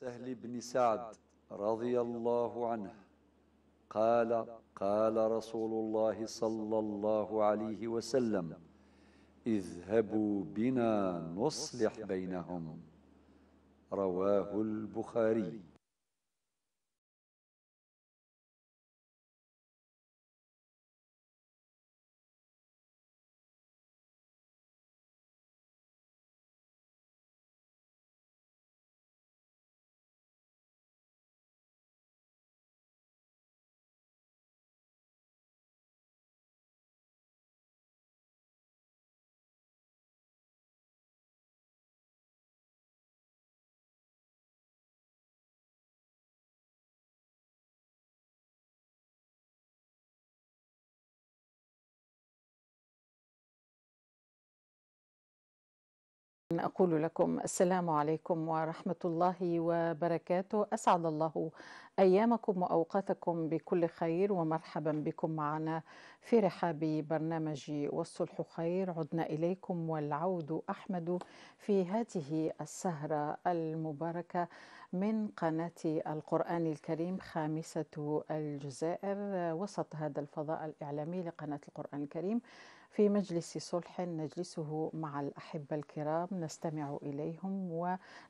سهل بن سعد رضي الله عنه قال قال رسول الله صلى الله عليه وسلم اذهبوا بنا نصلح بينهم رواه البخاري أقول لكم السلام عليكم ورحمة الله وبركاته أسعد الله أيامكم وأوقاتكم بكل خير ومرحبا بكم معنا في رحاب برنامج والصلح خير عدنا إليكم والعود أحمد في هذه السهرة المباركة من قناة القرآن الكريم خامسة الجزائر وسط هذا الفضاء الإعلامي لقناة القرآن الكريم في مجلس صلح نجلسه مع الأحبة الكرام نستمع إليهم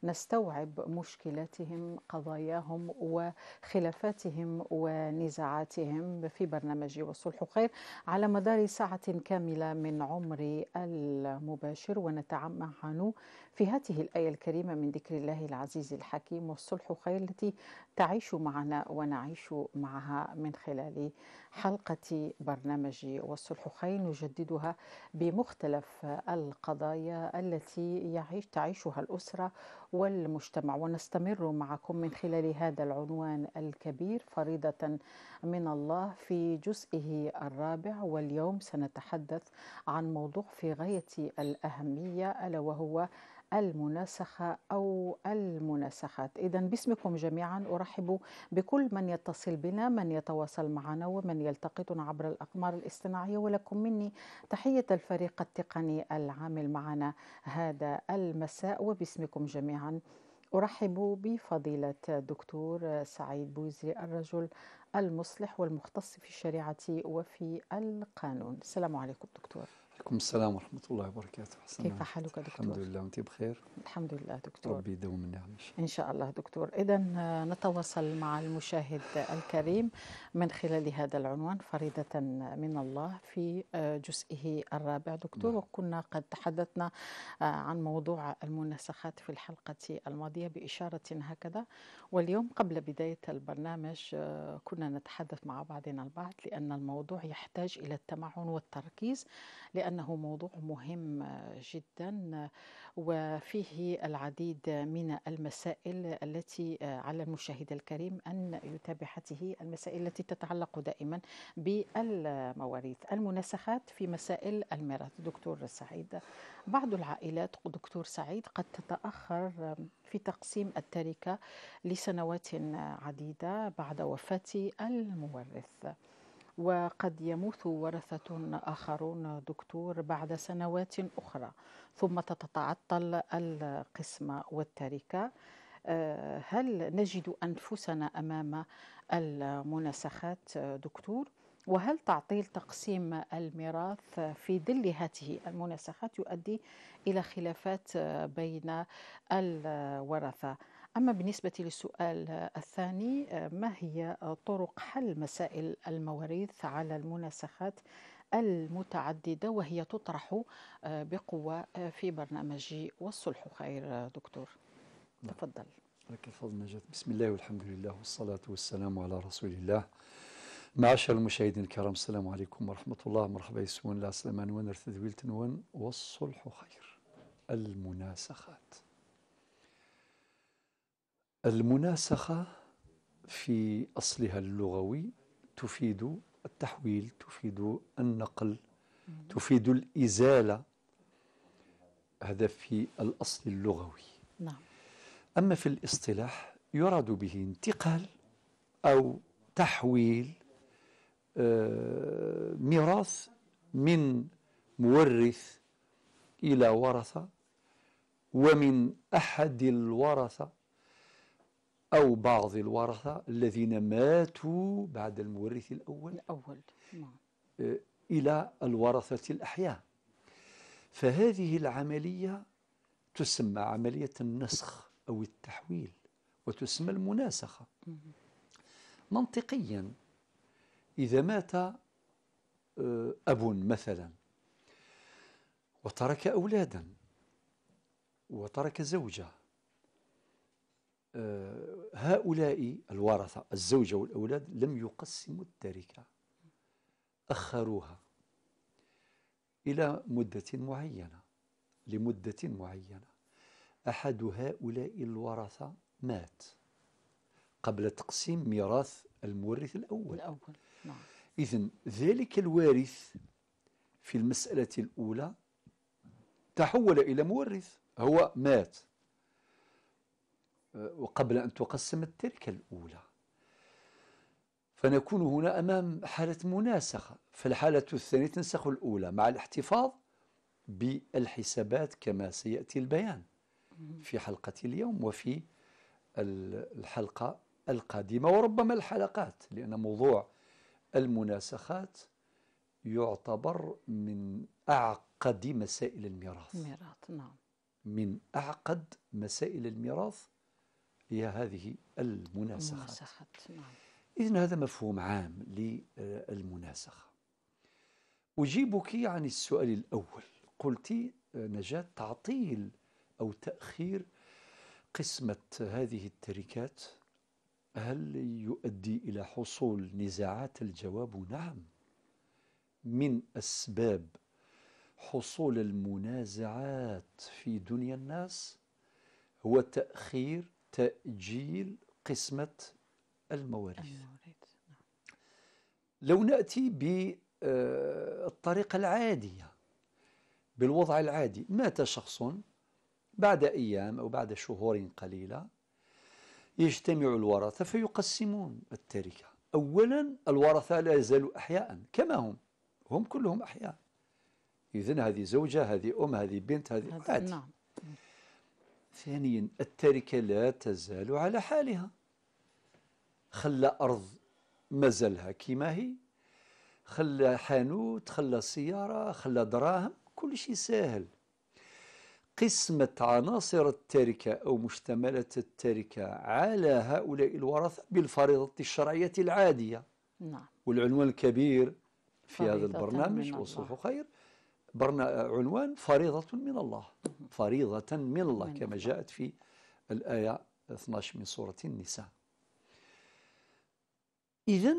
ونستوعب مشكلاتهم قضاياهم وخلافاتهم ونزاعاتهم في برنامج والصلح خير على مدار ساعة كاملة من عمر المباشر ونتعمعن في هذه الآية الكريمة من ذكر الله العزيز الحكيم والصلح خير التي تعيش معنا ونعيش معها من خلال حلقة برنامج والصلحخين نجددها بمختلف القضايا التي يعيش تعيشها الأسرة والمجتمع ونستمر معكم من خلال هذا العنوان الكبير فريضة من الله في جزئه الرابع واليوم سنتحدث عن موضوع في غاية الأهمية ألا وهو المناسخة أو المناسخات إذا باسمكم جميعا أرحب بكل من يتصل بنا من يتواصل معنا ومن يلتقطنا عبر الأقمار الاصطناعية ولكم مني تحية الفريق التقني العامل معنا هذا المساء وباسمكم جميعا أرحب بفضيلة الدكتور سعيد بوزري الرجل المصلح والمختص في الشريعة وفي القانون السلام عليكم دكتور عليكم السلام ورحمة الله وبركاته حسنا كيف حالك دكتور؟ الحمد لله وأنت بخير الحمد لله دكتور ربي يدوم النعم إن شاء الله دكتور إذا نتواصل مع المشاهد الكريم من خلال هذا العنوان فريدة من الله في جزئه الرابع دكتور نعم. وكنا قد تحدثنا عن موضوع المناسخات في الحلقة الماضية بإشارة هكذا واليوم قبل بداية البرنامج كنا نتحدث مع بعضنا البعض لأن الموضوع يحتاج إلى التمعن والتركيز لأن لأنه موضوع مهم جدا وفيه العديد من المسائل التي على المشاهد الكريم أن يتابع هذه المسائل التي تتعلق دائما بالمواريث المناسخات في مسائل الميراث دكتور سعيد بعض العائلات دكتور سعيد قد تتأخر في تقسيم التركة لسنوات عديدة بعد وفاة المورث وقد يموت ورثة آخرون دكتور بعد سنوات أخرى ثم تتعطل القسمة والتركة آه، هل نجد أنفسنا أمام المناسخات دكتور؟ وهل تعطيل تقسيم الميراث في ظل هذه المناسخات يؤدي الى خلافات بين الورثه أما بالنسبة للسؤال الثاني ما هي طرق حل مسائل المواريث على المناسخات المتعددة وهي تطرح آه، بقوة آه، في برنامج والصلح خير دكتور نعم. تفضل لك الفضل نجاة بسم الله والحمد لله والصلاة والسلام على رسول الله معاشر المشاهدين الكرام السلام عليكم ورحمة الله مرحبا يسون لا سلمان ونر تدويل والصلح خير المناسخات المناسخة في أصلها اللغوي تفيد التحويل تفيد النقل تفيد الإزالة هذا في الأصل اللغوي نعم. أما في الاصطلاح يراد به انتقال أو تحويل آه، ميراث من مورث إلى ورثة ومن أحد الورثة أو بعض الورثة الذين ماتوا بعد المورث الأول الأول نعم. آه، إلى الورثة الأحياء فهذه العملية تسمى عملية النسخ أو التحويل وتسمى المناسخة منطقيا إذا مات آه، أب مثلا وترك أولادا وترك زوجه آه، هؤلاء الورثة الزوجة والأولاد لم يقسموا التركة أخروها إلى مدة معينة لمدة معينة أحد هؤلاء الورثة مات قبل تقسيم ميراث المورث الأول الأول نعم إذن ذلك الوارث في المسألة الأولى تحول إلى مورث هو مات وقبل أن تقسم التركة الأولى فنكون هنا أمام حالة مناسخة فالحالة الثانية تنسخ الأولى مع الاحتفاظ بالحسابات كما سيأتي البيان في حلقة اليوم وفي الحلقة القادمة وربما الحلقات لأن موضوع المناسخات يعتبر من أعقد مسائل الميراث الميراث نعم من أعقد مسائل الميراث هي هذه المناسخات, المناسخات. نعم. إذن هذا مفهوم عام للمناسخة أجيبك عن السؤال الأول قلت آه، نجاة تعطيل أو تأخير قسمة هذه التركات هل يؤدي إلى حصول نزاعات الجواب نعم من أسباب حصول المنازعات في دنيا الناس هو تأخير تأجيل قسمة المواريث, المواريث. نعم. لو نأتي بالطريقة آه، العادية بالوضع العادي مات شخص بعد أيام أو بعد شهور قليلة يجتمع الورثة فيقسمون التركة أولا الورثة لا يزالوا أحياء كما هم هم كلهم أحياء إذن هذه زوجة هذه أم هذه بنت هذه عادي نعم ثانيا التركة لا تزال على حالها خلى أرض مازالها كما هي خلى حانوت خلى سيارة خلى دراهم كل شيء ساهل قسمة عناصر التركة أو مشتملة التركة على هؤلاء الورثة بالفريضة الشرعية العادية نعم والعنوان الكبير في هذا البرنامج وصوح خير عنوان فريضة من الله فريضة من الله كما جاءت في الآية 12 من سورة النساء إذا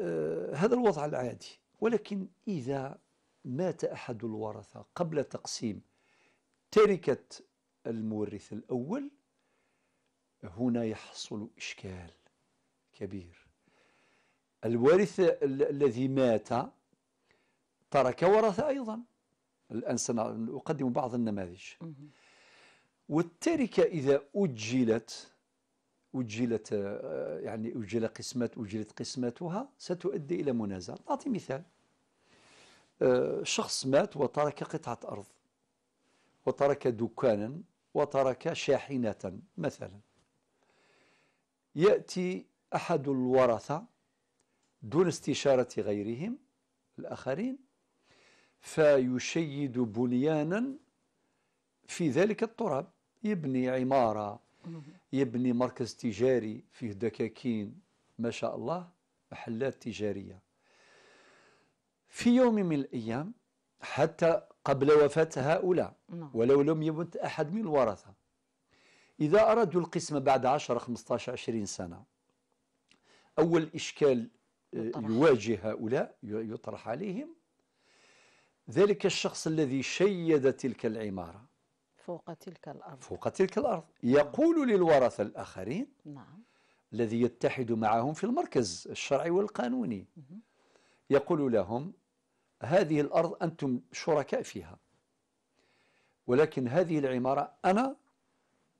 آه، هذا الوضع العادي ولكن إذا مات أحد الورثة قبل تقسيم تركة المورث الأول هنا يحصل إشكال كبير الوارث الذي مات ترك ورثة أيضا الآن سنقدم بعض النماذج والتركة إذا أجلت أجلت آه، يعني أجل قسمات أجلت قسمتها ستؤدي إلى منازع اعطي مثال آه، شخص مات وترك قطعة أرض وترك دكانا وترك شاحنة مثلا يأتي أحد الورثة دون استشارة غيرهم الآخرين فيشيد بنيانا في ذلك التراب يبني عمارة يبني مركز تجاري فيه دكاكين ما شاء الله محلات تجارية في يوم من الأيام حتى قبل وفاة هؤلاء نعم. ولو لم يمت أحد من الورثة إذا أرادوا القسمة بعد 10 15 20 سنة أول إشكال آه، يواجه هؤلاء يطرح عليهم ذلك الشخص الذي شيد تلك العمارة فوق تلك الأرض فوق تلك الأرض يقول للورثة الآخرين نعم الذي يتحد معهم في المركز الشرعي والقانوني يقول لهم هذه الأرض أنتم شركاء فيها ولكن هذه العمارة أنا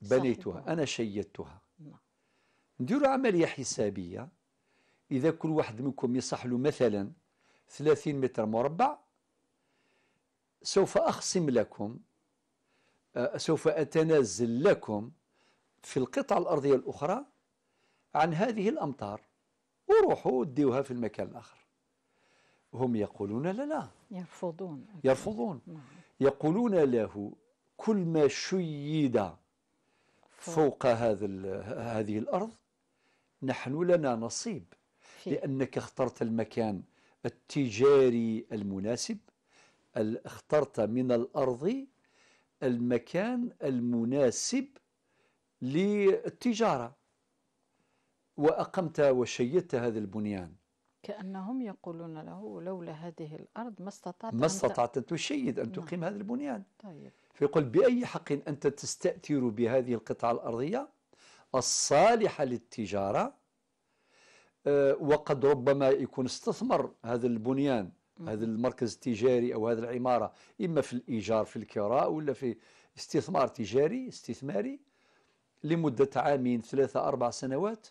بنيتها أنا شيدتها نعم. نديروا عملية حسابية إذا كل واحد منكم يصح له مثلا 30 متر مربع سوف أخصم لكم آه، سوف أتنازل لكم في القطع الأرضية الأخرى عن هذه الأمطار وروحوا وديوها في المكان الآخر هم يقولون لا لا يرفضون يرفضون نعم. يقولون له كل ما شيد فوق هذا هذه الأرض نحن لنا نصيب لأنك اخترت المكان التجاري المناسب اخترت من الأرض المكان المناسب للتجارة وأقمت وشيدت هذا البنيان كأنهم يقولون له لولا هذه الأرض ما استطعت ما استطعت أن تشيد أن نعم. تقيم نعم. هذا البنيان طيب فيقول بأي حق أنت تستأثر بهذه القطعة الأرضية الصالحة للتجارة آه، وقد ربما يكون استثمر هذا البنيان هذا المركز التجاري او هذه العماره اما في الايجار في الكراء ولا في استثمار تجاري استثماري لمده عامين ثلاثه اربع سنوات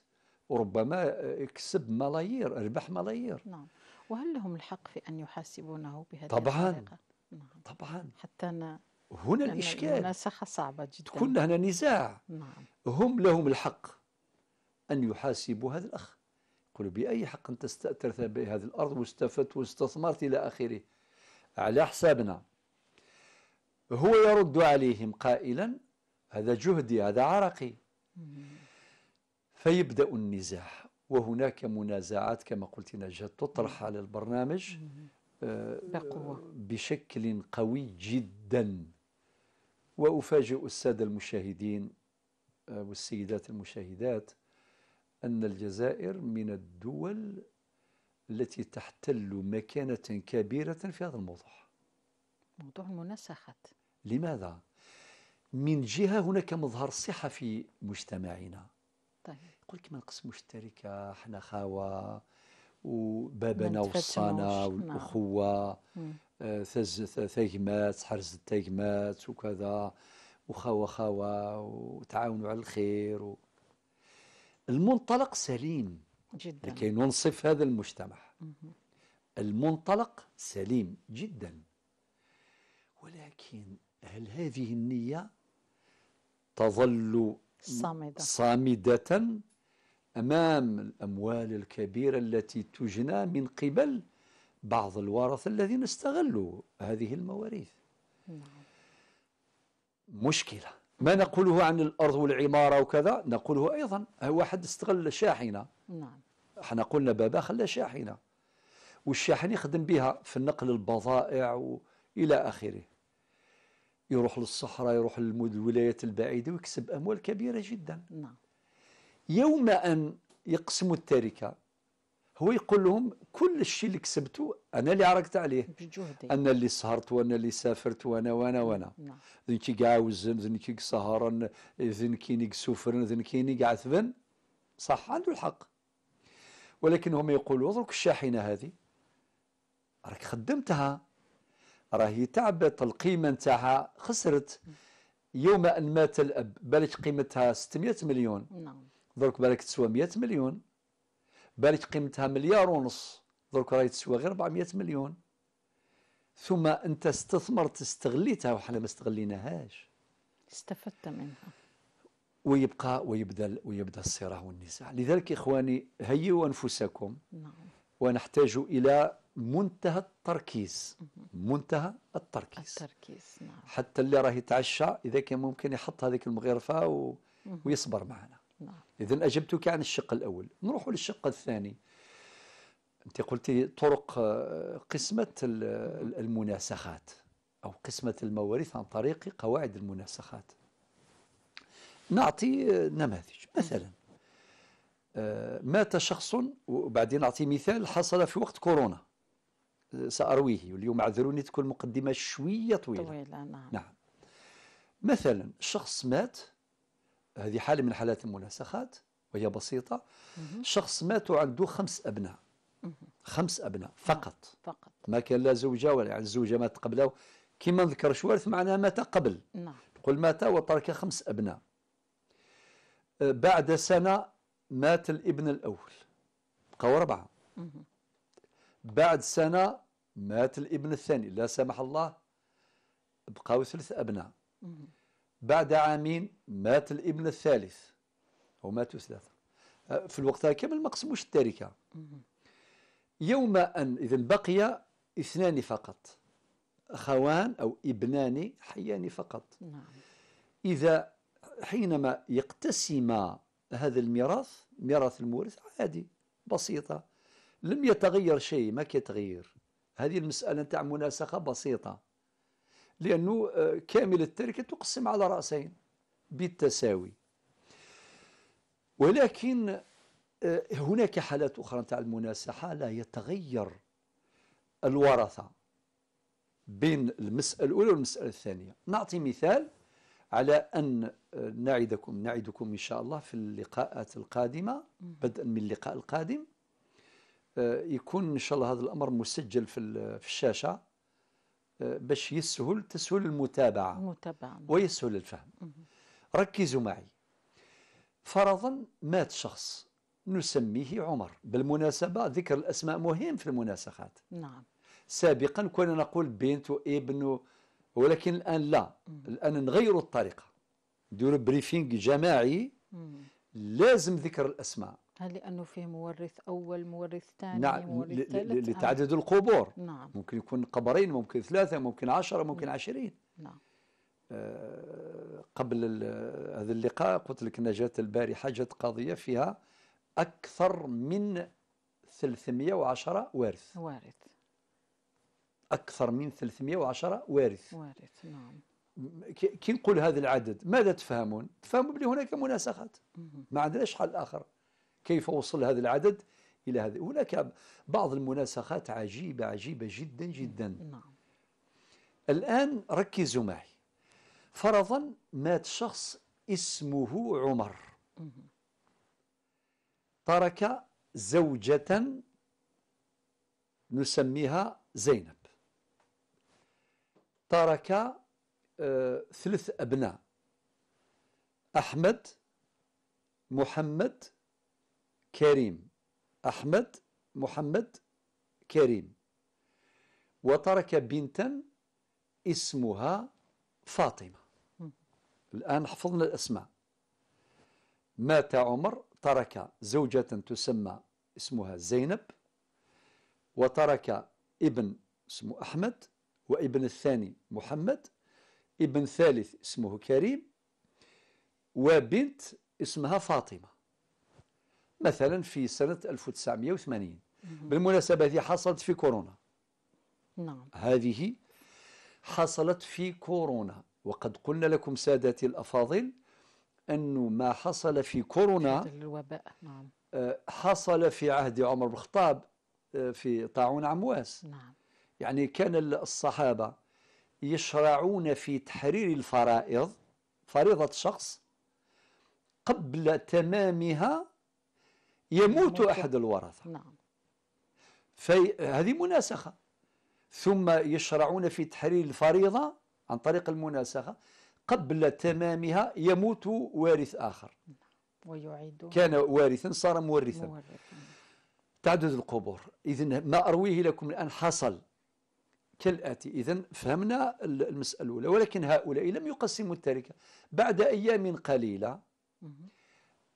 وربما كسب ملايير ربح ملايير نعم وهل لهم الحق في ان يحاسبونه بهذه طبعا الطريقه؟ نعم طبعا حتى أنا هنا الاشكال المناسخه صعبه جدا تكون هنا نزاع نعم هم لهم الحق ان يحاسبوا هذا الاخ قل بأي حق تستأثرت بهذه الأرض واستفدت واستثمرت إلى آخره على حسابنا هو يرد عليهم قائلا هذا جهدي هذا عرقي فيبدأ النزاع وهناك منازعات كما قلت نجاة تطرح على البرنامج آه، بشكل قوي جدا وأفاجئ السادة المشاهدين آه، والسيدات المشاهدات أن الجزائر من الدول التي تحتل مكانة كبيرة في هذا الموضوع موضوع المناسخات لماذا؟ من جهة هناك مظهر صحة في مجتمعنا طيب يقول لك ما مشتركة احنا خاوة وبابنا وصانا نعم. والأخوة آه ثيمات حرز التيمات وكذا وخاوة خاوة وتعاونوا على الخير و... المنطلق سليم جدا لكي ننصف هذا المجتمع المنطلق سليم جدا ولكن هل هذه النية تظل صامدة, صامدة أمام الأموال الكبيرة التي تجنى من قبل بعض الورثة الذين استغلوا هذه المواريث نعم. مشكلة ما نقوله عن الأرض والعمارة وكذا نقوله أيضا واحد استغل شاحنة نعم احنا قلنا بابا خلى شاحنة والشاحن يخدم بها في النقل البضائع وإلى آخره يروح للصحراء يروح للولايات البعيدة ويكسب أموال كبيرة جدا نعم يوم أن يقسم التركة هو يقول لهم كل الشيء اللي كسبته انا اللي عرقت عليه بجهدي انا اللي سهرت وانا اللي سافرت وانا وانا وانا نعم كي كي وزن ذن كي سهرن ذن كيني سوفرن ذن كيني ثبن صح عنده الحق ولكن هم يقولوا درك الشاحنه هذه راك خدمتها راهي تعبت القيمه نتاعها خسرت يوم ان مات الاب بلش قيمتها 600 مليون نعم درك بالك تسوى 100 مليون بالت قيمتها مليار ونص درك راهي تسوى غير 400 مليون ثم انت استثمرت استغليتها وحنا ما استغليناهاش استفدت منها ويبقى ويبدا ويبدا الصراع والنزاع لذلك اخواني هيئوا انفسكم نعم ونحتاج الى منتهى التركيز منتهى التركيز التركيز نعم حتى اللي راه يتعشى اذا كان ممكن يحط هذيك المغرفه و... ويصبر معنا نعم. إذا أجبتك عن الشق الأول نروح للشق الثاني أنت قلت طرق آه، قسمة المناسخات أو قسمة المواريث عن طريق قواعد المناسخات نعطي آه، نماذج مثلا آه، مات شخص وبعدين أعطي مثال حصل في وقت كورونا سأرويه واليوم اعذروني تكون مقدمة شوية طويلة طويلة نعم نعم مثلا شخص مات هذه حالة من حالات المناسخات وهي بسيطة شخص مات وعنده خمس أبناء خمس أبناء فقط نعم، فقط ما كان لا زوجة ولا يعني الزوجة مات قبله كما ذكر شوارث معناها مات قبل نعم نقول مات وترك خمس أبناء أه، بعد سنة مات الابن الأول بقوا أربعة بعد سنة مات الابن الثاني لا سمح الله بقوا ثلاث أبناء بعد عامين مات الابن الثالث ماتوا ثلاثة أه، في الوقت هذا كامل ما قسموش التركة يوم أن إذا بقي اثنان فقط أخوان أو ابنان حيان فقط نعم. إذا حينما يقتسم هذا الميراث ميراث المورث عادي بسيطة لم يتغير شيء ما كيتغير هذه المسألة تاع مناسخة بسيطة لأنه آه، كامل التركة تقسم على رأسين بالتساوي ولكن آه، هناك حالات أخرى نتاع المناسحة لا يتغير الورثة بين المسألة الأولى والمسألة الثانية نعطي مثال على أن آه، نعدكم نعدكم إن شاء الله في اللقاءات القادمة بدءا من اللقاء القادم يكون إن شاء الله هذا الأمر مسجل في الشاشة باش يسهل تسهل المتابعة المتابعة ويسهل الفهم ركزوا معي فرضا مات شخص نسميه عمر بالمناسبة ذكر الأسماء مهم في المناسخات نعم سابقا كنا نقول بنت وابن ولكن الآن لا الآن نغيروا الطريقة نديروا بريفينج جماعي لازم ذكر الأسماء هل لأنه فيه مورث أول مورث ثاني نعم مورث ثالث لتعدد القبور نعم ممكن يكون قبرين ممكن ثلاثة ممكن عشرة ممكن نعم. عشرين نعم آه قبل هذا اللقاء قلت لك ان جات البارحة جات قضية فيها أكثر من 310 وارث وارث أكثر من 310 وارث وارث نعم كي نقول هذا العدد ماذا تفهمون؟ تفهموا بلي هناك مناسخات ما عندناش حل آخر كيف وصل هذا العدد إلى هذا هناك بعض المناسخات عجيبة عجيبة جدا جدا نعم. الآن ركزوا معي فرضا مات شخص اسمه عمر ترك زوجة نسميها زينب ترك آه ثلاث أبناء أحمد محمد كريم أحمد محمد كريم وترك بنتا اسمها فاطمة الآن حفظنا الأسماء مات عمر ترك زوجة تسمى اسمها زينب وترك ابن اسمه أحمد وابن الثاني محمد ابن ثالث اسمه كريم وبنت اسمها فاطمة مثلا في سنة 1980 بالمناسبة هذه حصلت في كورونا نعم هذه حصلت في كورونا وقد قلنا لكم سادتي الأفاضل أنه ما حصل في كورونا الوباء نعم آه، حصل في عهد عمر بن الخطاب آه، في طاعون عمواس نعم يعني كان الصحابة يشرعون في تحرير الفرائض فريضة شخص قبل تمامها يموت أحد الورثة نعم فهذه مناسخة ثم يشرعون في تحرير الفريضة عن طريق المناسخة قبل تمامها يموت وارث آخر نعم. ويعيد كان وارثا صار مورثا تعدد القبور إذا ما أرويه لكم الآن حصل كالآتي إذا فهمنا المسألة الأولى ولكن هؤلاء لم يقسموا التركة بعد أيام قليلة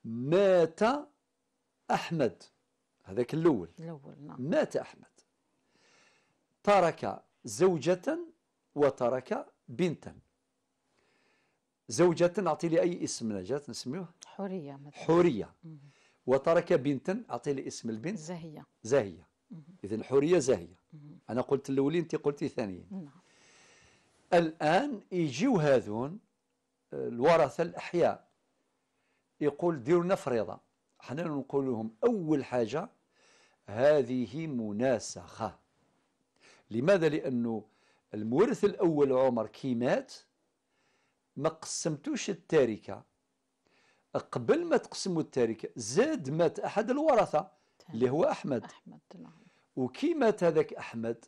مات أحمد هذاك الأول الأول نعم مات أحمد ترك زوجة وترك بنتا زوجة أعطي لي أي اسم نجاة نسميوه حورية مثلا حورية وترك بنتا أعطي لي اسم البنت زاهية زاهية إذا حورية زاهية أنا قلت الأولين أنت قلتي ثانيين نعم الآن يجيو هذون آه، الورثة الأحياء يقول ديروا لنا فريضة حنا نقول لهم أول حاجة هذه مناسخة لماذا لأنه المورث الأول عمر كي مات ما قسمتوش التركة قبل ما تقسموا التركة زاد مات أحد الورثة اللي هو أحمد, أحمد. وكي مات هذاك أحمد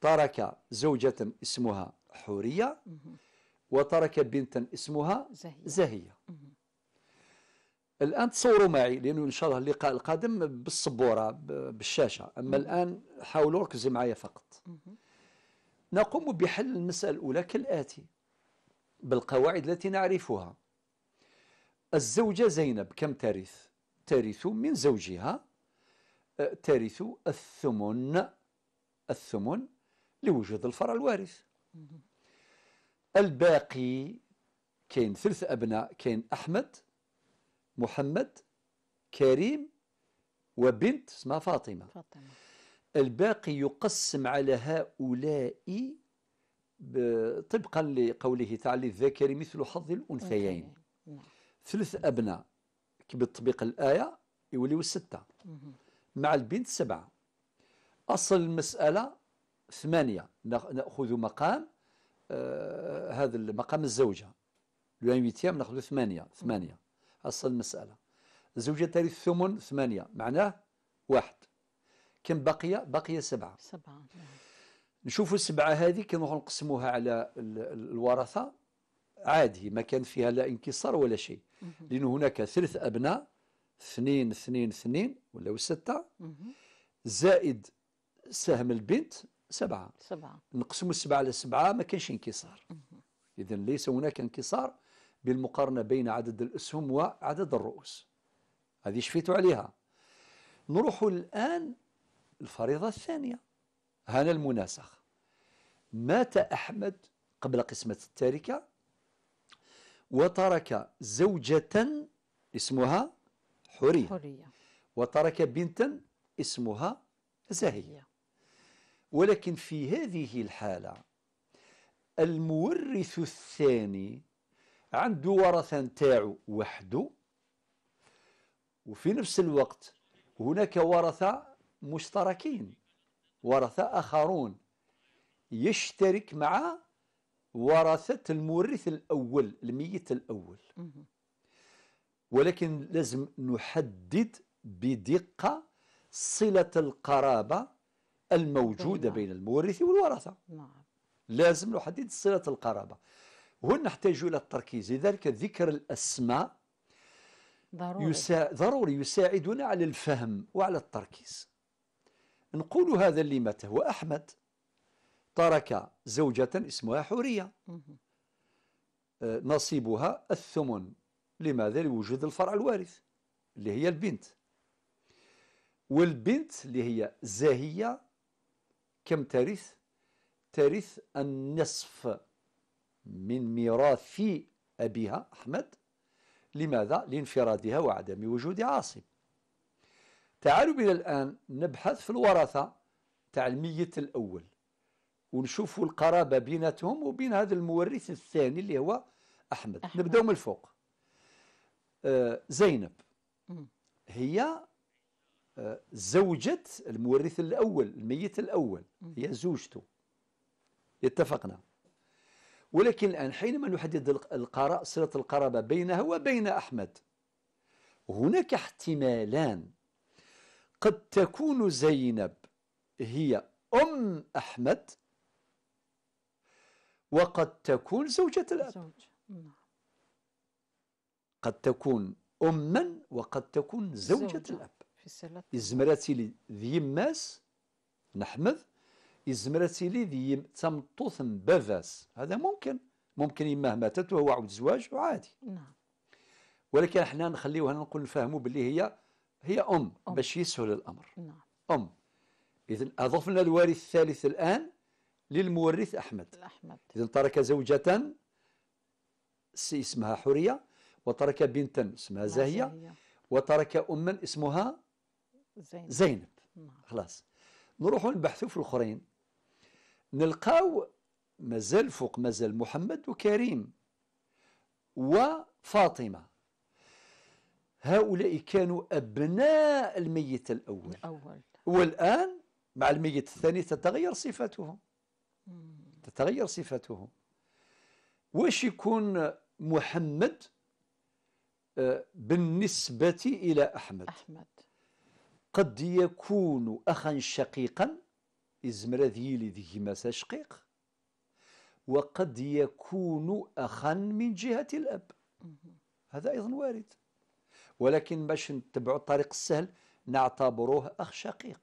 ترك زوجة اسمها حورية وترك بنتا اسمها زهية, زهية. الان تصوروا معي لانه ان شاء الله اللقاء القادم بالصبوره بالشاشه اما الان حاولوا ركزوا معي فقط نقوم بحل المساله الاولى كالاتي بالقواعد التي نعرفها الزوجه زينب كم ترث ترث من زوجها ترث الثمن الثمن لوجود الفرع الوارث الباقي كاين ثلث ابناء كاين احمد محمد كريم وبنت اسمها فاطمة, فاطمة. الباقي يقسم على هؤلاء طبقا لقوله تعالى الذكر مثل حظ الأنثيين نعم. ثلث أبناء بالطبيق الآية يوليوا ستة مع البنت سبعة أصل المسألة ثمانية نأخذ مقام آه هذا المقام الزوجة لو ناخذ ثمانية ثمانية أصل المسألة الزوجة ترث ثمن ثمانية معناه واحد كم بقي بقي سبعة سبعة نعم. نشوفوا السبعة هذه كي نروحوا نقسموها على الورثة عادي ما كان فيها لا انكسار ولا شيء لأن هناك ثلث أبناء اثنين اثنين اثنين ولا ستة زائد سهم البنت سبعة سبعة نقسموا السبعة على سبعة ما كانش انكسار إذا ليس هناك انكسار بالمقارنة بين عدد الأسهم وعدد الرؤوس هذه شفيت عليها نروح الآن الفريضة الثانية هنا المناسخ مات أحمد قبل قسمة التركة وترك زوجة اسمها حورية, حورية. وترك بنتا اسمها زاهية ولكن في هذه الحالة المورث الثاني عنده ورثه نتاعو وحده وفي نفس الوقت هناك ورثه مشتركين ورثه اخرون يشترك مع ورثه المورث الاول الميت الاول ولكن لازم نحدد بدقه صله القرابه الموجوده بين المورث والورثه نعم لازم نحدد صله القرابه هنا نحتاج إلى التركيز لذلك ذكر الأسماء ضروري, يسا... ضروري يساعدنا على الفهم وعلى التركيز نقول هذا اللي مات هو أحمد ترك زوجة اسمها حورية أه، نصيبها الثمن لماذا؟ لوجود الفرع الوارث اللي هي البنت والبنت اللي هي زاهية كم ترث؟ ترث النصف من ميراث أبيها أحمد لماذا؟ لانفرادها وعدم وجود عاصم تعالوا بنا الآن نبحث في الورثة تاع الميت الأول ونشوفوا القرابة بيناتهم وبين هذا المورث الثاني اللي هو أحمد, أحمد. نبدأ من الفوق آه، زينب هي آه، زوجة المورث الأول الميت الأول هي زوجته اتفقنا ولكن الآن حينما نحدد القراء صلة القرابة بينها وبين أحمد هناك احتمالان قد تكون زينب هي أم أحمد وقد تكون زوجة الأب زوج. نعم. قد تكون أما وقد تكون زوجة, زوجة. الأب في إزمرتي ذي ماس نحمد يزمر تيلي ذي تمطوط بافاس هذا ممكن ممكن يماه ماتت وهو عاود زواج وعادي نعم ولكن احنا نخليوها نقول نفهموا باللي هي هي ام, أم. باش يسهل الامر نعم ام اذا اضفنا الوارث الثالث الان للمورث احمد احمد اذا ترك زوجة اسمها حوريه وترك بنتا اسمها زاهيه وترك اما اسمها زينب, زينب. نعم. خلاص نروحوا نبحثوا في الاخرين نلقاو مازال فوق مازال محمد وكريم وفاطمة هؤلاء كانوا أبناء الميت الأول الأول والآن مع الميت الثاني تتغير صفاتهم تتغير صفاتهم واش يكون محمد آه، بالنسبة إلى أحمد أحمد قد يكون أخا شقيقا يزمر هذا يلي ذي مسا شقيق وقد يكون أخا من جهة الأب هذا أيضا وارد ولكن باش نتبعوا الطريق السهل نعتبروه أخ شقيق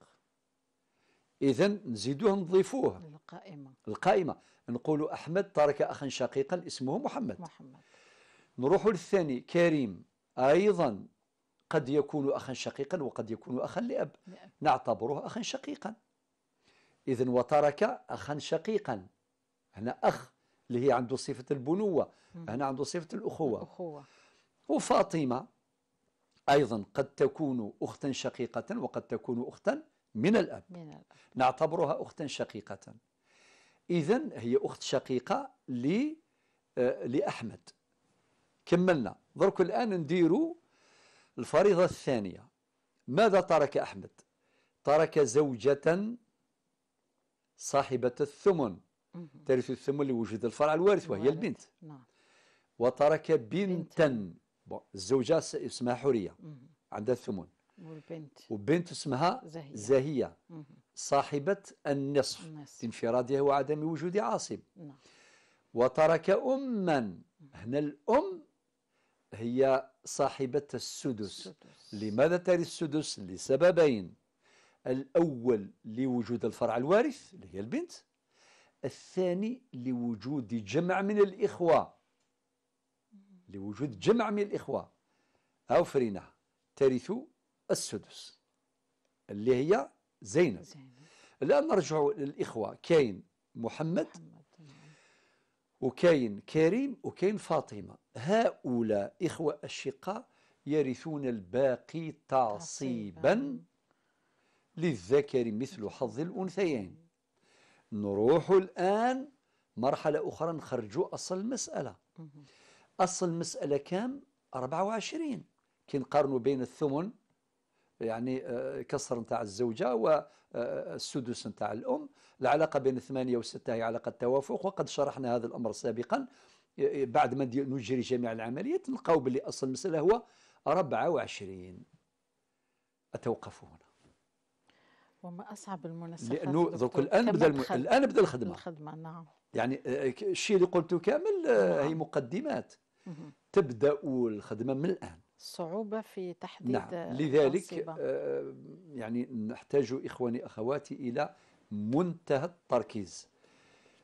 إذا نزيدوه نضيفوه القائمة القائمة نقول أحمد ترك أخا شقيقا اسمه محمد محمد نروح للثاني كريم أيضا قد يكون أخا شقيقا وقد يكون أخا لأب نعتبره أخا شقيقا إذا وترك أخا شقيقا هنا أخ اللي هي عنده صفة البنوة هنا عنده صفة الأخوة الأخوة وفاطمة أيضا قد تكون أختا شقيقة وقد تكون أختا من الأب, من الأب. نعتبرها أختا شقيقة إذا هي أخت شقيقة لي آه، لأحمد كملنا درك الآن نديروا الفريضة الثانية ماذا ترك أحمد ترك زوجة صاحبة الثمن ترث الثمن لوجود الفرع الوارث وهي البنت نعم وترك بنتا الزوجة اسمها حورية عندها الثمن والبنت وبنت اسمها زهية, زهية. صاحبة النصف انفرادها وعدم وجود عاصب نعم. وترك أما هنا الأم هي صاحبة السدس, السدس. لماذا ترث السدس لسببين الأول لوجود الفرع الوارث اللي هي البنت الثاني لوجود جمع من الإخوة لوجود جمع من الإخوة أو فرينا ترث السدس اللي هي زينب, زينب. الآن نرجع للإخوة كاين محمد, وكاين كريم وكاين فاطمة هؤلاء إخوة أشقاء يرثون الباقي تعصيبا للذكر مثل حظ الأنثيين نروح الآن مرحلة أخرى نخرج أصل المسألة أصل المسألة كام؟ 24 كي نقارنوا بين الثمن يعني آه، كسر نتاع الزوجة والسدس آه، آه، نتاع الأم العلاقة بين ثمانية وستة هي علاقة توافق وقد شرحنا هذا الأمر سابقا بعد ما نجري جميع العمليات نلقاو باللي أصل المسألة هو 24 أتوقف هنا وما اصعب المناسبات لانه دوك الان بدا الم... الان بدا الخدمه الخدمه نعم يعني آه، الشيء اللي قلته كامل آه، نعم. هي مقدمات تبدا الخدمه من الان صعوبة في تحديد نعم آه، لذلك آه يعني نحتاج إخواني أخواتي إلى منتهى التركيز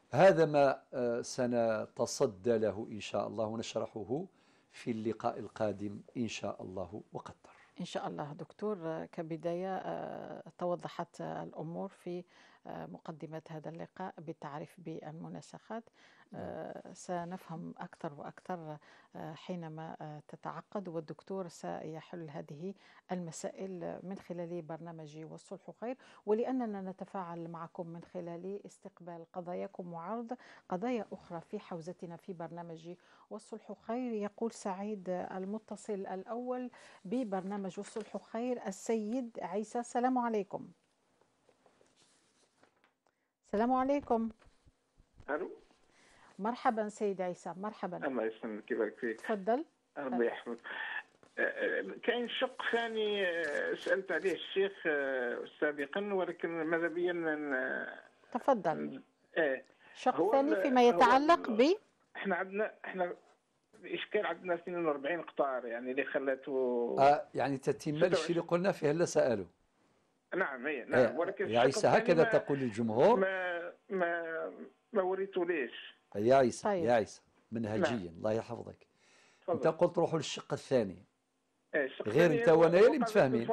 هذا ما آه سنتصدى له إن شاء الله ونشرحه في اللقاء القادم إن شاء الله وقد إن شاء الله دكتور كبداية آه، توضحت الأمور في آه، مقدمة هذا اللقاء بالتعريف بالمناسخات آه، سنفهم أكثر وأكثر آه، حينما آه، تتعقد والدكتور سيحل هذه المسائل من خلال برنامجي والصلح خير ولأننا نتفاعل معكم من خلال استقبال قضاياكم وعرض قضايا أخرى في حوزتنا في برنامجي والصلح خير يقول سعيد المتصل الأول ببرنامج الصلح خير السيد عيسى السلام عليكم السلام عليكم الو مرحبا سيد عيسى مرحبا الله يسلمك يبارك فيك تفضل ربي يحفظك كاين شق ثاني آه، سالت عليه الشيخ آه، سابقا ولكن ماذا بيا تفضل ايه شق ثاني فيما يتعلق ب احنا عندنا احنا الاشكال عندنا 42 قطار يعني اللي خلاته آه يعني تتم الشيء اللي قلنا فيه هلا سالوا نعم اي نعم إيه، ولكن يا عيسى هكذا تقول الجمهور ما ما ما وريتوليش يا عيسى طيب. يا عيسى منهجيا نعم. الله يحفظك فضل. انت قلت روحوا للشق الثاني إيه غير انت وانا اللي متفاهمين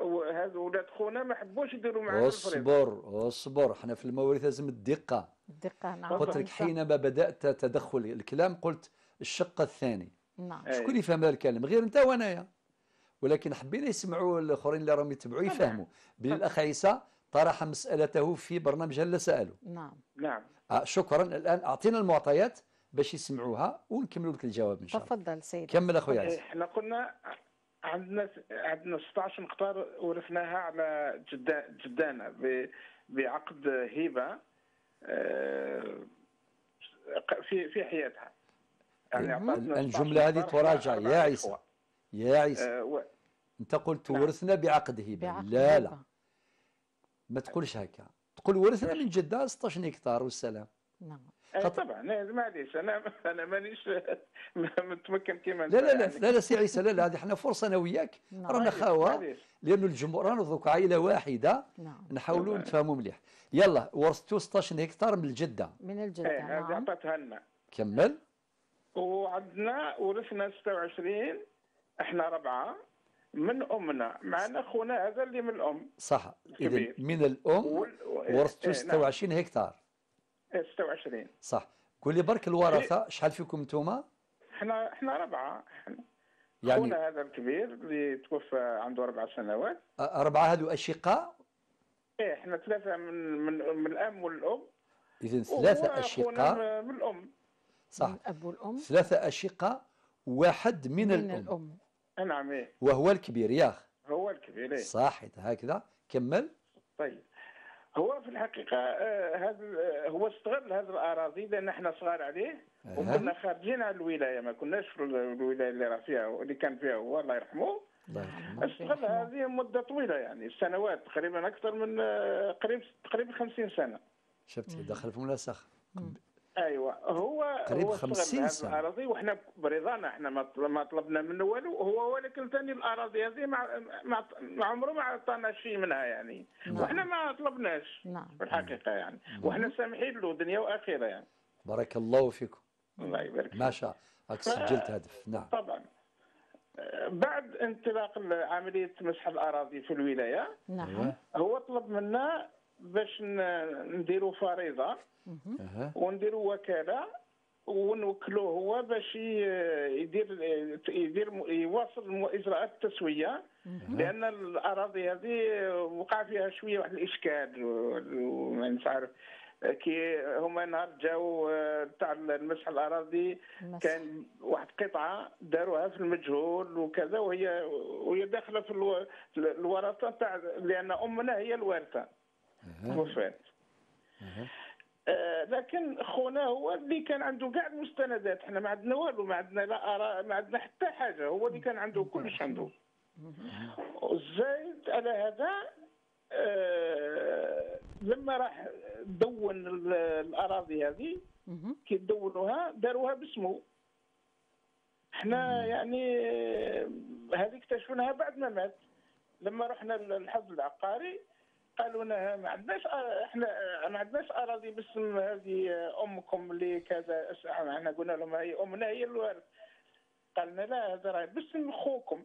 وهذا ولاد خونا ما حبوش يديروا معنا اصبر اصبر حنا في المواريث لازم الدقه الدقه نعم قلت لك حينما بدات تدخل الكلام قلت الشق الثاني نعم شكون إيه. يفهم هذا الكلام غير انت وانايا ولكن حبينا يسمعوا الاخرين اللي راهم يتبعوا يفهموا بالأخ الاخ عيسى طرح مسالته في برنامج هلا سالوا نعم نعم آه، شكرا الان اعطينا المعطيات باش يسمعوها ونكملوا لك الجواب ان شاء الله تفضل سيدي كمل اخويا إيه، عزيز احنا قلنا عندنا عندنا 16 مقطار ورثناها على جدانا بعقد هبه آه، في في حياتها يعني إيه، الجمله هذه تراجع يا عيسى يا عيسى آه، انت قلت نعم. ورثنا بعقد هبه لا لا ما تقولش هكا تقول ورثنا من جده 16 هكتار والسلام نعم خط... طبعا معليش انا انا مانيش متمكن كيما لا لا لا يعني. لا, لا سي عيسى لا لا هذه احنا فرصه انا وياك نعم. رانا خاوه لانه الجمهور رانا دوك عائله واحده نعم نحاولوا نعم. نتفاهموا مليح يلا ورثتوا 16 هكتار من الجده من الجده ايه نعم. هذه عطاتها لنا كمل وعندنا ورثنا 26 احنا ربعه من امنا معنا خونا هذا اللي من الام صح اذا من الام ورثته 26 هكتار 26 صح قول لي برك الورثه إيه. شحال فيكم انتوما؟ احنا احنا اربعه احنا يعني خونا هذا الكبير اللي توفى عنده اربع سنوات اربعه هذو اشقاء؟ ايه احنا ثلاثه من من, من الام والام اذا ثلاثه اشقاء من الام صح الاب والام ثلاثه اشقاء واحد من, من الام, الأم. نعم إيه وهو الكبير ياخ هو الكبير إيه صح هكذا كمل طيب هو في الحقيقة آه، هذا آه، هو استغل هذه الأراضي لأن احنا صغار عليه وكنا خارجين على الولاية ما كناش في الولاية اللي راه فيها اللي كان فيها هو الله يرحمه استغل هذه مدة طويلة يعني سنوات تقريبا أكثر من آه، قريب تقريبا 50 سنة شفت دخل في ملاسخ ايوه هو قريب 50 سنه الاراضي وحنا برضانا احنا ما طلبنا منه والو هو ولكن ثاني الاراضي هذه ما مع عمره ما عطانا شيء منها يعني نعم. وحنا ما طلبناش نعم. في الحقيقه يعني نعم. وحنا سامحين له دنيا واخره يعني بارك الله فيكم الله يبارك ما شاء راك سجلت هدف نعم طبعا بعد انطلاق عمليه مسح الاراضي في الولايه نعم هو طلب منا باش نديروا فريضه ونديروا وكاله ونوكلوا هو باش يدير يدير يواصل اجراءات التسويه لان الاراضي هذه وقع فيها شويه واحد الاشكال مانيش عارف كي هما نهار جاو آه، تاع المسح الاراضي كان واحد قطعه داروها في المجهول وكذا وهي وهي داخله في الورثه تاع لان امنا هي الوارثه بالفعل أه، لكن خونا هو اللي كان عنده كاع المستندات حنا ما عندنا والو ما عندنا لا أرى ما عندنا حتى حاجه هو اللي كان عنده كلش عنده زايد على هذا أه، لما راح دون الاراضي هذه كي دونوها داروها باسمه حنا يعني هذه اكتشفناها بعد ما مات لما رحنا للحفظ العقاري قالوا لنا ما عندناش احنا ما عندناش اراضي باسم هذه امكم اللي كذا احنا قلنا لهم هي امنا هي الوالد قال لنا لا هذا راه باسم خوكم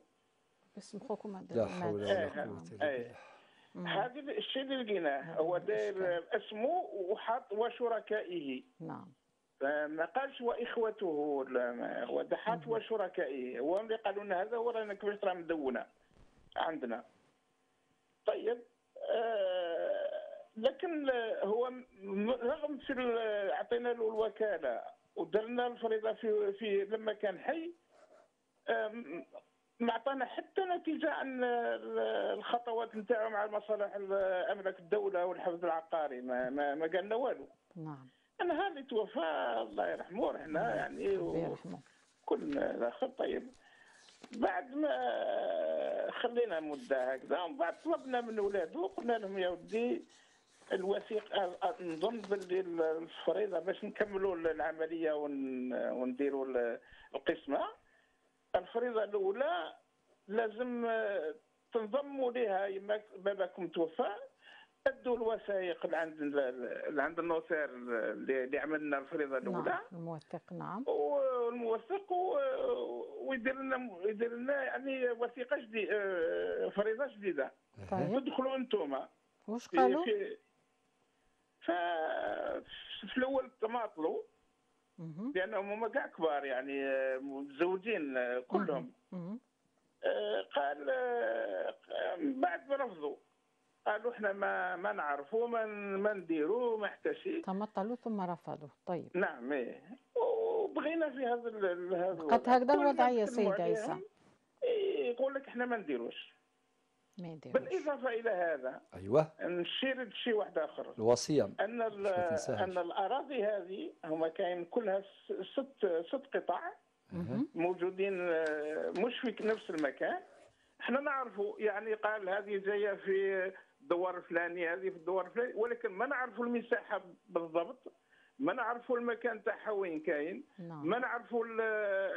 باسم خوكم هذا لا حول ولا إيه. قوه الا إيه. بالله هذا الشيء اللي لقيناه هو داير اسمه وحط وشركائه نعم ما قالش واخوته هو حط وشركائه هو اللي قالوا لنا هذا هو رانا كيفاش راه مدونه عندنا طيب آه، لكن هو رغم في عطينا له الوكاله ودرنا الفريضه في في لما كان حي ما آه، عطانا حتى نتيجه عن الخطوات نتاعو مع مصالح املاك الدوله والحفظ العقاري ما ما, ما قالنا والو نعم النهار اللي توفى الله يرحمه رحنا يعني الله يرحمه كل الاخر طيب بعد ما خلينا مده هكذا ومن بعد طلبنا من ولاده قلنا لهم يا ودي الوثيقه آه، آه، نظن باللي الفريضه باش نكملوا العمليه ونديروا القسمه الفريضه الاولى لازم آه، تنضموا لها باباكم توفى ادوا الوثائق لعند لعند النوتير اللي عملنا الفريضه الاولى نعم الموثق نعم والموثق ويدير لنا يدير لنا يعني وثيقه جديده آه، فريضه جديده طيب تدخلوا انتم واش قالوا؟ في ف في الاول تماطلوا لانهم هما كاع كبار يعني آه، متزوجين آه، كلهم قال بعد رفضوا قالوا احنا ما ما نعرفوا ما ما نديروا ما حتى شيء تمطلوا ثم رفضوا طيب نعم ايه وبغينا في هذا هذا قد هكذا الوضعيه سيد عيسى إيه، يقول لك احنا ما نديروش ما نديروش بالاضافه الى هذا ايوه نشير لشيء واحد اخر الوصيه ان ان الاراضي هذه هما كاين كلها ست ست قطع موجودين آه، مش في نفس المكان احنا نعرفوا يعني قال هذه جايه في الدوار الفلاني هذه في الدوار الفلاني ولكن ما نعرفوا المساحه بالضبط ما نعرفوا المكان تاعها وين كاين نعم. ما نعرفوا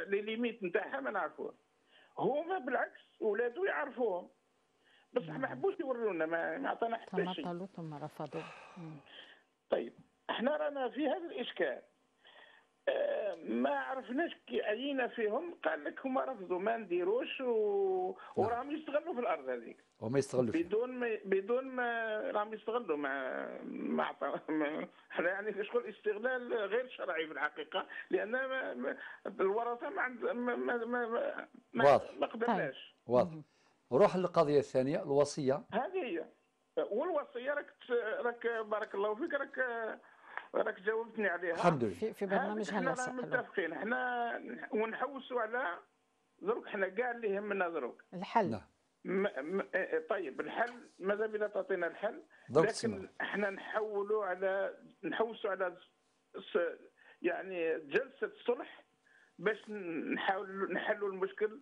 لي ليميت نتاعها ما نعرفوه هما بالعكس ولادو يعرفوهم بصح ما نعم. حبوش يورونا ما عطانا حتى شيء ثم رفضوا طيب احنا رانا في هذا الاشكال ما عرفناش كي فيهم قال لك هما رفضوا ما نديروش و... نعم. وراهم يستغلوا في الارض هذيك وما يستغلوا فيها بدون ما بدون ما راهم يستغلوا ما ما احنا ما... يعني شغل استغلال غير شرعي في الحقيقه لان ما... ما... الورثه ما عند ما ما ما, ما... واضح ما قدرناش طيب. واضح روح للقضيه الثانيه الوصيه هذه هي والوصيه راك راك بارك الله فيك راك راك جاوبتني عليها الحمد لله في برنامج هلا صح متفقين احنا ونحوسوا على دروك احنا كاع اللي يهمنا دروك الحل لا. نعم. م... م... إيه، إيه، طيب الحل ماذا بنا تعطينا الحل لكن سمع. احنا نحولوا على نحوسوا على يعني جلسه صلح باش نحاول نحلوا المشكل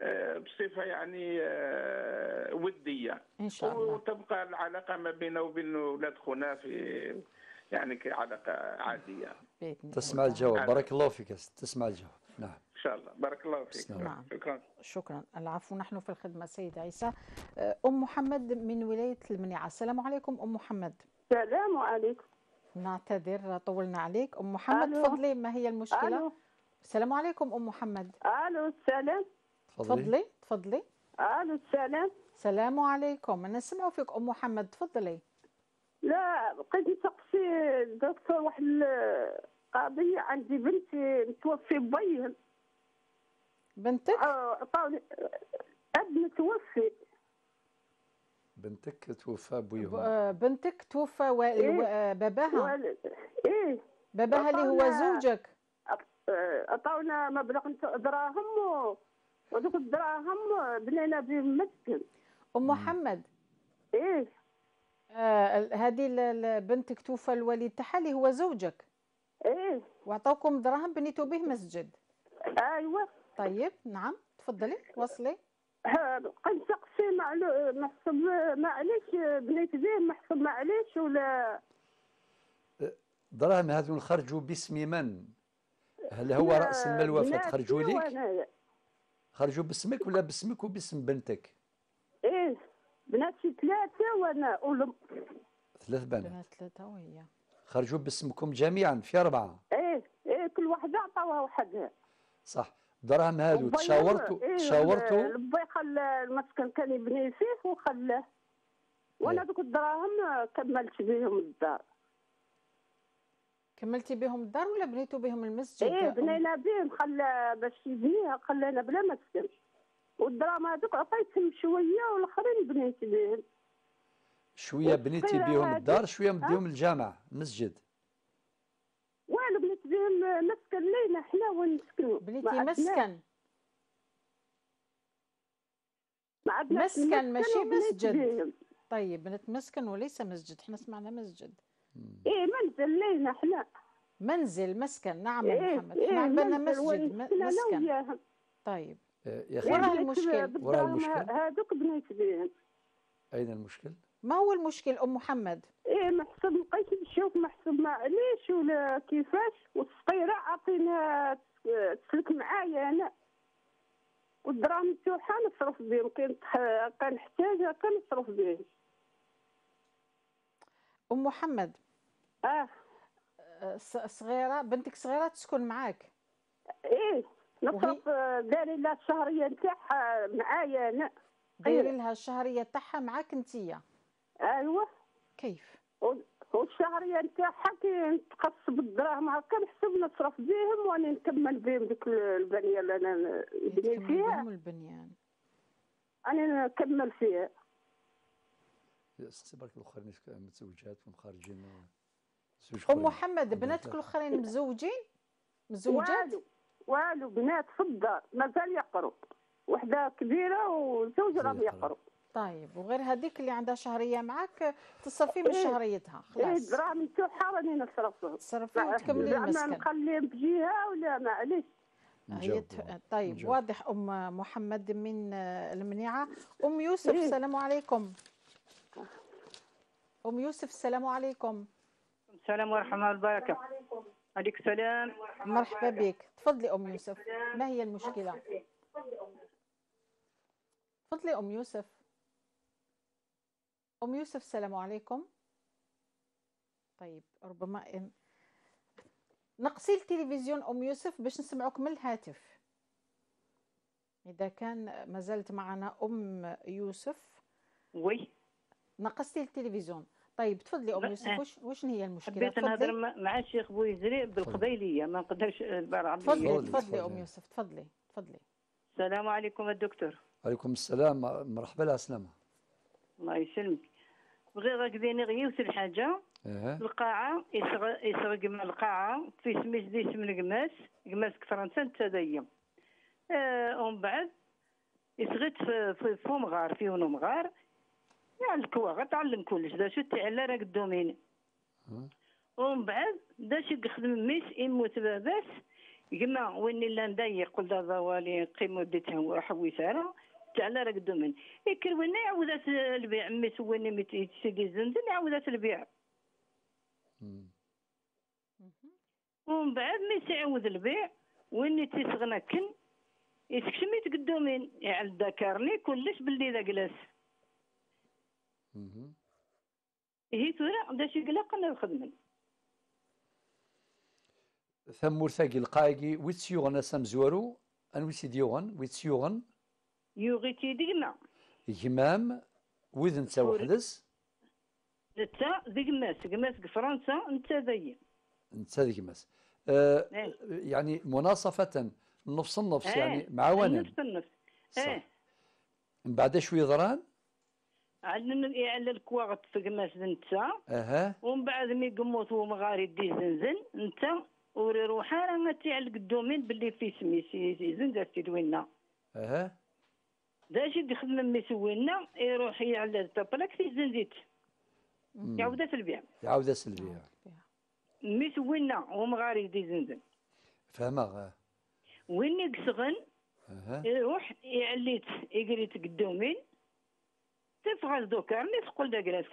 آه، بصفه يعني آه، وديه ان شاء الله وتبقى العلاقه ما بيننا وبين ولاد خونا في يعني كعلاقة عادية تسمع الجواب بارك الله فيك تسمع الجواب نعم إن شاء الله بارك الله فيك نعم. نعم. شكرا شكرا العفو نحن في الخدمة سيد عيسى أم محمد من ولاية المنيعة السلام عليكم أم محمد السلام عليكم نعتذر طولنا عليك أم محمد تفضلي ما هي المشكلة ألو. السلام عليكم أم محمد ألو السلام تفضلي تفضلي ألو السلام السلام عليكم نسمع فيك أم محمد تفضلي لا بقيت نسقسي الدكتور واحد القضية عندي بنتي متوفي بيهم بنتك؟ اه عطاوني اب متوفي بنتك توفى بويهم آه، بنتك توفى و... إيه؟ آه، باباها وال... ايه باباها اللي هو زوجك آه، عطاونا مبلغ دراهم و... ودوك الدراهم بنينا بهم مسكن ام محمد ايه آه، هذه هذه توفى الوالد تاعها تحالي هو زوجك ايه وعطوكم دراهم بنيتوا به مسجد ايوه طيب نعم تفضلي وصلي قد تقسي محسب معليش بنيت به محسب عليش ولا أه، دراهم هذو خرجوا باسم من؟ هل هو راس المال وفاه خرجوا لك؟ خرجوا باسمك ولا باسمك وباسم بنتك؟ بناتي ثلاثة وأنا أولم ثلاث بنات ثلاثة وهي خرجوا باسمكم جميعا في أربعة إيه إيه كل واحدة عطاوها وحدها صح دراهم هادو تشاورتوا إيه تشاورتوا ربي خلى المسكن كان يبني فيه وخلاه وانا إيه. الدراهم آه، كملت بهم الدار كملتي بهم الدار ولا بنيتوا بهم المسجد؟ ايه بنينا بهم خلى باش يبنيها خلانا بلا مسكن والدراما هذوك عطيتهم شويه والاخرين بنيت بهم شويه بنيتي بهم الدار شويه مديهم الجامع المسجد والو بنيت بهم مسكن لينا حنا وين نسكنوا بنيتي مسكن مسكن ماشي مسجد طيب بنت مسكن وليس مسجد حنا سمعنا مسجد ايه منزل لينا حنا منزل مسكن نعم إيه محمد إيه، احنا إيه عندنا مسجد مسكن طيب آه، يا اخي وين المشكل؟ وراء المشكل هذوك بنات بيان اين المشكل؟ ما هو المشكل ام محمد؟ ايه محسوب لقيت الشوك محسوب ما علاش ولا كيفاش والصغيره عطينا تسلك معايا انا والدراهم تاعها نصرف بهم كان نحتاجها احتاجها كان نصرف بهم ام محمد اه, آه، صغيره بنتك صغيره تسكن معاك ايه نصرف داري لها الشهريه نتاعها معايا انا داير لها الشهريه نتاعها معاك انتيا ايوه كيف والشهريه نتاعها كي نتقص بالدراهم هكا نحسب نصرف بهم وانا نكمل بهم ديك البنيه اللي انا بنيت فيها البنيان انا نكمل فيها اختي برك الاخرين متزوجات ومخرجين زوج ام محمد بناتك الاخرين مزوجين مزوجات والو بنات في الدار مازال يقروا وحده كبيره وزوج راهم يقروا طيب وغير هذيك اللي عندها شهريه معاك تصرفي من إيه. شهريتها خلاص الدراهم إيه، نتاعها راني نصرفهم تصرفي وتكملي المسكن نخليهم بجهه ولا معليش طيب جواب. واضح ام محمد من المنيعه ام يوسف إيه؟ السلام عليكم ام يوسف السلام عليكم السلام ورحمه الله وبركاته عليك السلام مرحبا بك تفضلي ام يوسف ما هي المشكله تفضلي ام يوسف ام يوسف السلام عليكم طيب ربما إن... نقصي التلفزيون ام يوسف باش نسمعك من الهاتف اذا كان مازالت معنا ام يوسف وي نقصتي التلفزيون طيب تفضلي ام يوسف وش وش هي المشكله حبيت نهضر مع الشيخ بويزري بالقبيليه ما نقدرش بالعربيه آه، تفضلي تفضلي ام يوسف تفضلي تفضلي السلام عليكم الدكتور عليكم السلام مرحبا لها سلامة الله يسلمك بغيت غير نغيوس الحاجة أه. القاعة يسرق من القاعة في سميس دي من قماس قماس فرنسا تديم آه ومن بعد يسغت في فوم غار في ونوم غار يا الكوا غتعلم كلش دا شو تعلى راك الدومين ومن بعد دا شي خدم ميس يموت باباس قلنا وين الا نضيق ولا ضوالي قيمو ديتها حويت راه تعلى راك الدومين يكر وين عاودات البيع ميس وين ميت تسقي الزنزن عاودات البيع ومن بعد ميس يعاود البيع وين تيسغنا كن يسكشمي تقدومين يعني الدكارني كلش باللي ذا هي تورا عندها شي قلق انا نخدم ثم ثاقي القايقي ويت سيوغن اسام زوارو ان ويت سيديوغن ويت سيوغن يوغي تيدينا يمام ويت انت وحدس نتا ذيك الناس قماس فرنسا انت ذي انت ذيك يعني مناصفة نفس النفس إيه. يعني معاونا نفس النفس إيه. من بعد شوي ظران علن إيه، على في قماش نتا اها ومن بعد مي قموت ومغاري دي زنزن انت وري روحها راه ما تعلق الدومين باللي في سمي سي زنزا دوينا اها داش خدمة مي سوينا يروح إيه، على الطبلك في زنزيت يعاود سلبية يعاود سلبية مي سوينا ومغاري دي زنزن فهمها وين يقصغن يروح إيه، يعليت يقريت قدومين تفعل دوكا اللي تقول دا جلاس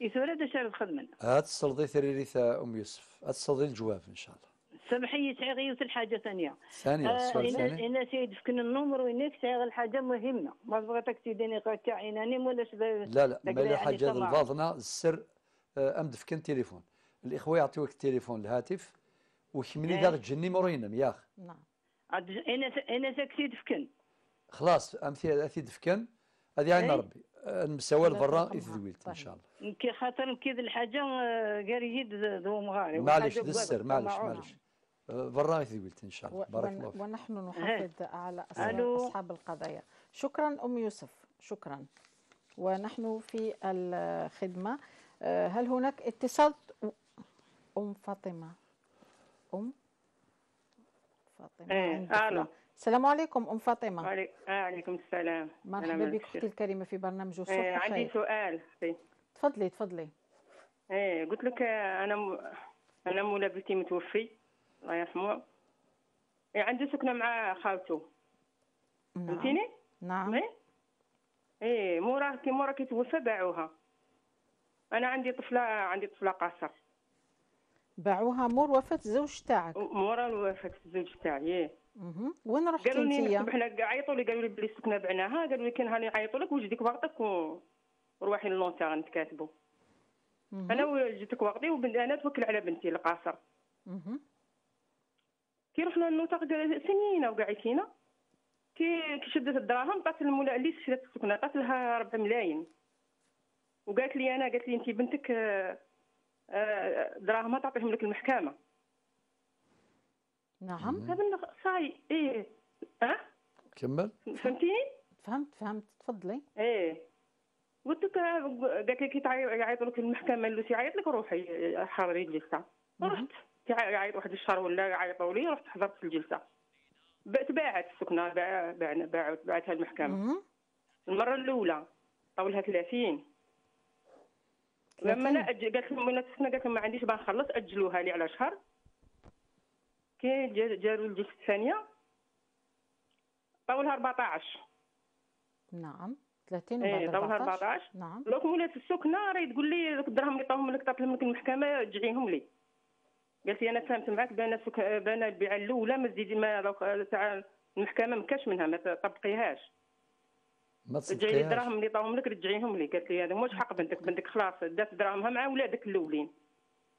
يسولا دا شارد خدمنا هات الصلدي ثريريثا ام يوسف هات الصلدي الجواب ان شاء الله سمحي تعي الحاجه ثانيه ثانيه السؤال الثاني آه انا سيد فكن النمر وينك تعي الحاجه مهمه ما بغيتك تديني غير إناني ولا لا لا ما حاجه الباطنه السر آه، أم دفكن تليفون الاخوه يعطيوك التليفون الهاتف وكملي نعم. دار تجني مرينم ياخ نعم انا انا ساكسي دفكن خلاص امثله اثي دفكن هذه عين إيه؟ ربي نمساو البرا ذويلت ان شاء الله كي خاطر كي الحاجه يد ذو مغاري معليش السر معليش معليش برا ذويلت ان شاء الله بارك الله فيك ونحن إيه. نحافظ على اصحاب القضايا شكرا ام يوسف شكرا ونحن في الخدمه آه، هل هناك اتصال ام فاطمه ام فاطمه ايه السلام عليكم ام فاطمه وعليكم آه، السلام مرحبا بك اختي الكريمه في برنامج وصول آه عندي سؤال تفضلي تفضلي ايه قلت لك انا م... انا مولا بنتي متوفي الله يرحمه إيه عنده سكنه مع خالته نعم فهمتيني نعم ايه, إيه مورا كي مورا كي توفى باعوها انا عندي طفله عندي طفله قاصر باعوها مور وفاة الزوج تاعك مورا وفاة الزوج تاعي اها وين رحتي قالوا لي حنا عيطوا لي قالوا لي بلي السكنه بعناها قالوا لي كان هاني عيطوا لك وجدك وقتك وروحي للونتي نتكاتبوا انا جيتك وقتي وبنت انا توكل على بنتي القاصر اها كي رحنا للنوتة سنينه وقعيتينا كي شدت الدراهم طات المولا اللي شدت السكنه طات لها 4 ملايين وقالت لي انا قالت لي انت بنتك آه، دراهمه تعطيهم لك المحكمه نعم هذا صاي ايه ها كمل فهمتيني فهمت فهمت تفضلي ايه قلت لك قالت لي كي يعيطوا لك المحكمه اللي يعيط لك روحي حاضري الجلسه نعم. رحت يعيط واحد الشهر ولا يعيطوا لي رحت حضرت الجلسه تباعت السكنه باعتها المحكمه نعم. المره الاولى طولها 30 لما انا أج... قالت لهم انا تسنى قالت لهم ما عنديش بقى نخلص اجلوها لي على شهر كي جاروا الجلسه الثانيه طولها 14 نعم 30 ايه طولها 14 نعم لوك مولات السكنه راهي تقول لي الدراهم اللي طاهم لك طاطلهم لك المحكمه رجعيهم لي قالت لي انا فهمت معاك بان سك... بان البيعه الاولى ما تزيدي ما تاع المحكمه ما كاش منها ما تطبقيهاش ما رجعي لي الدراهم اللي طاهم لك رجعيهم لي قالت لي هذا مش حق بنتك بنتك خلاص دات دراهمها مع ولادك الاولين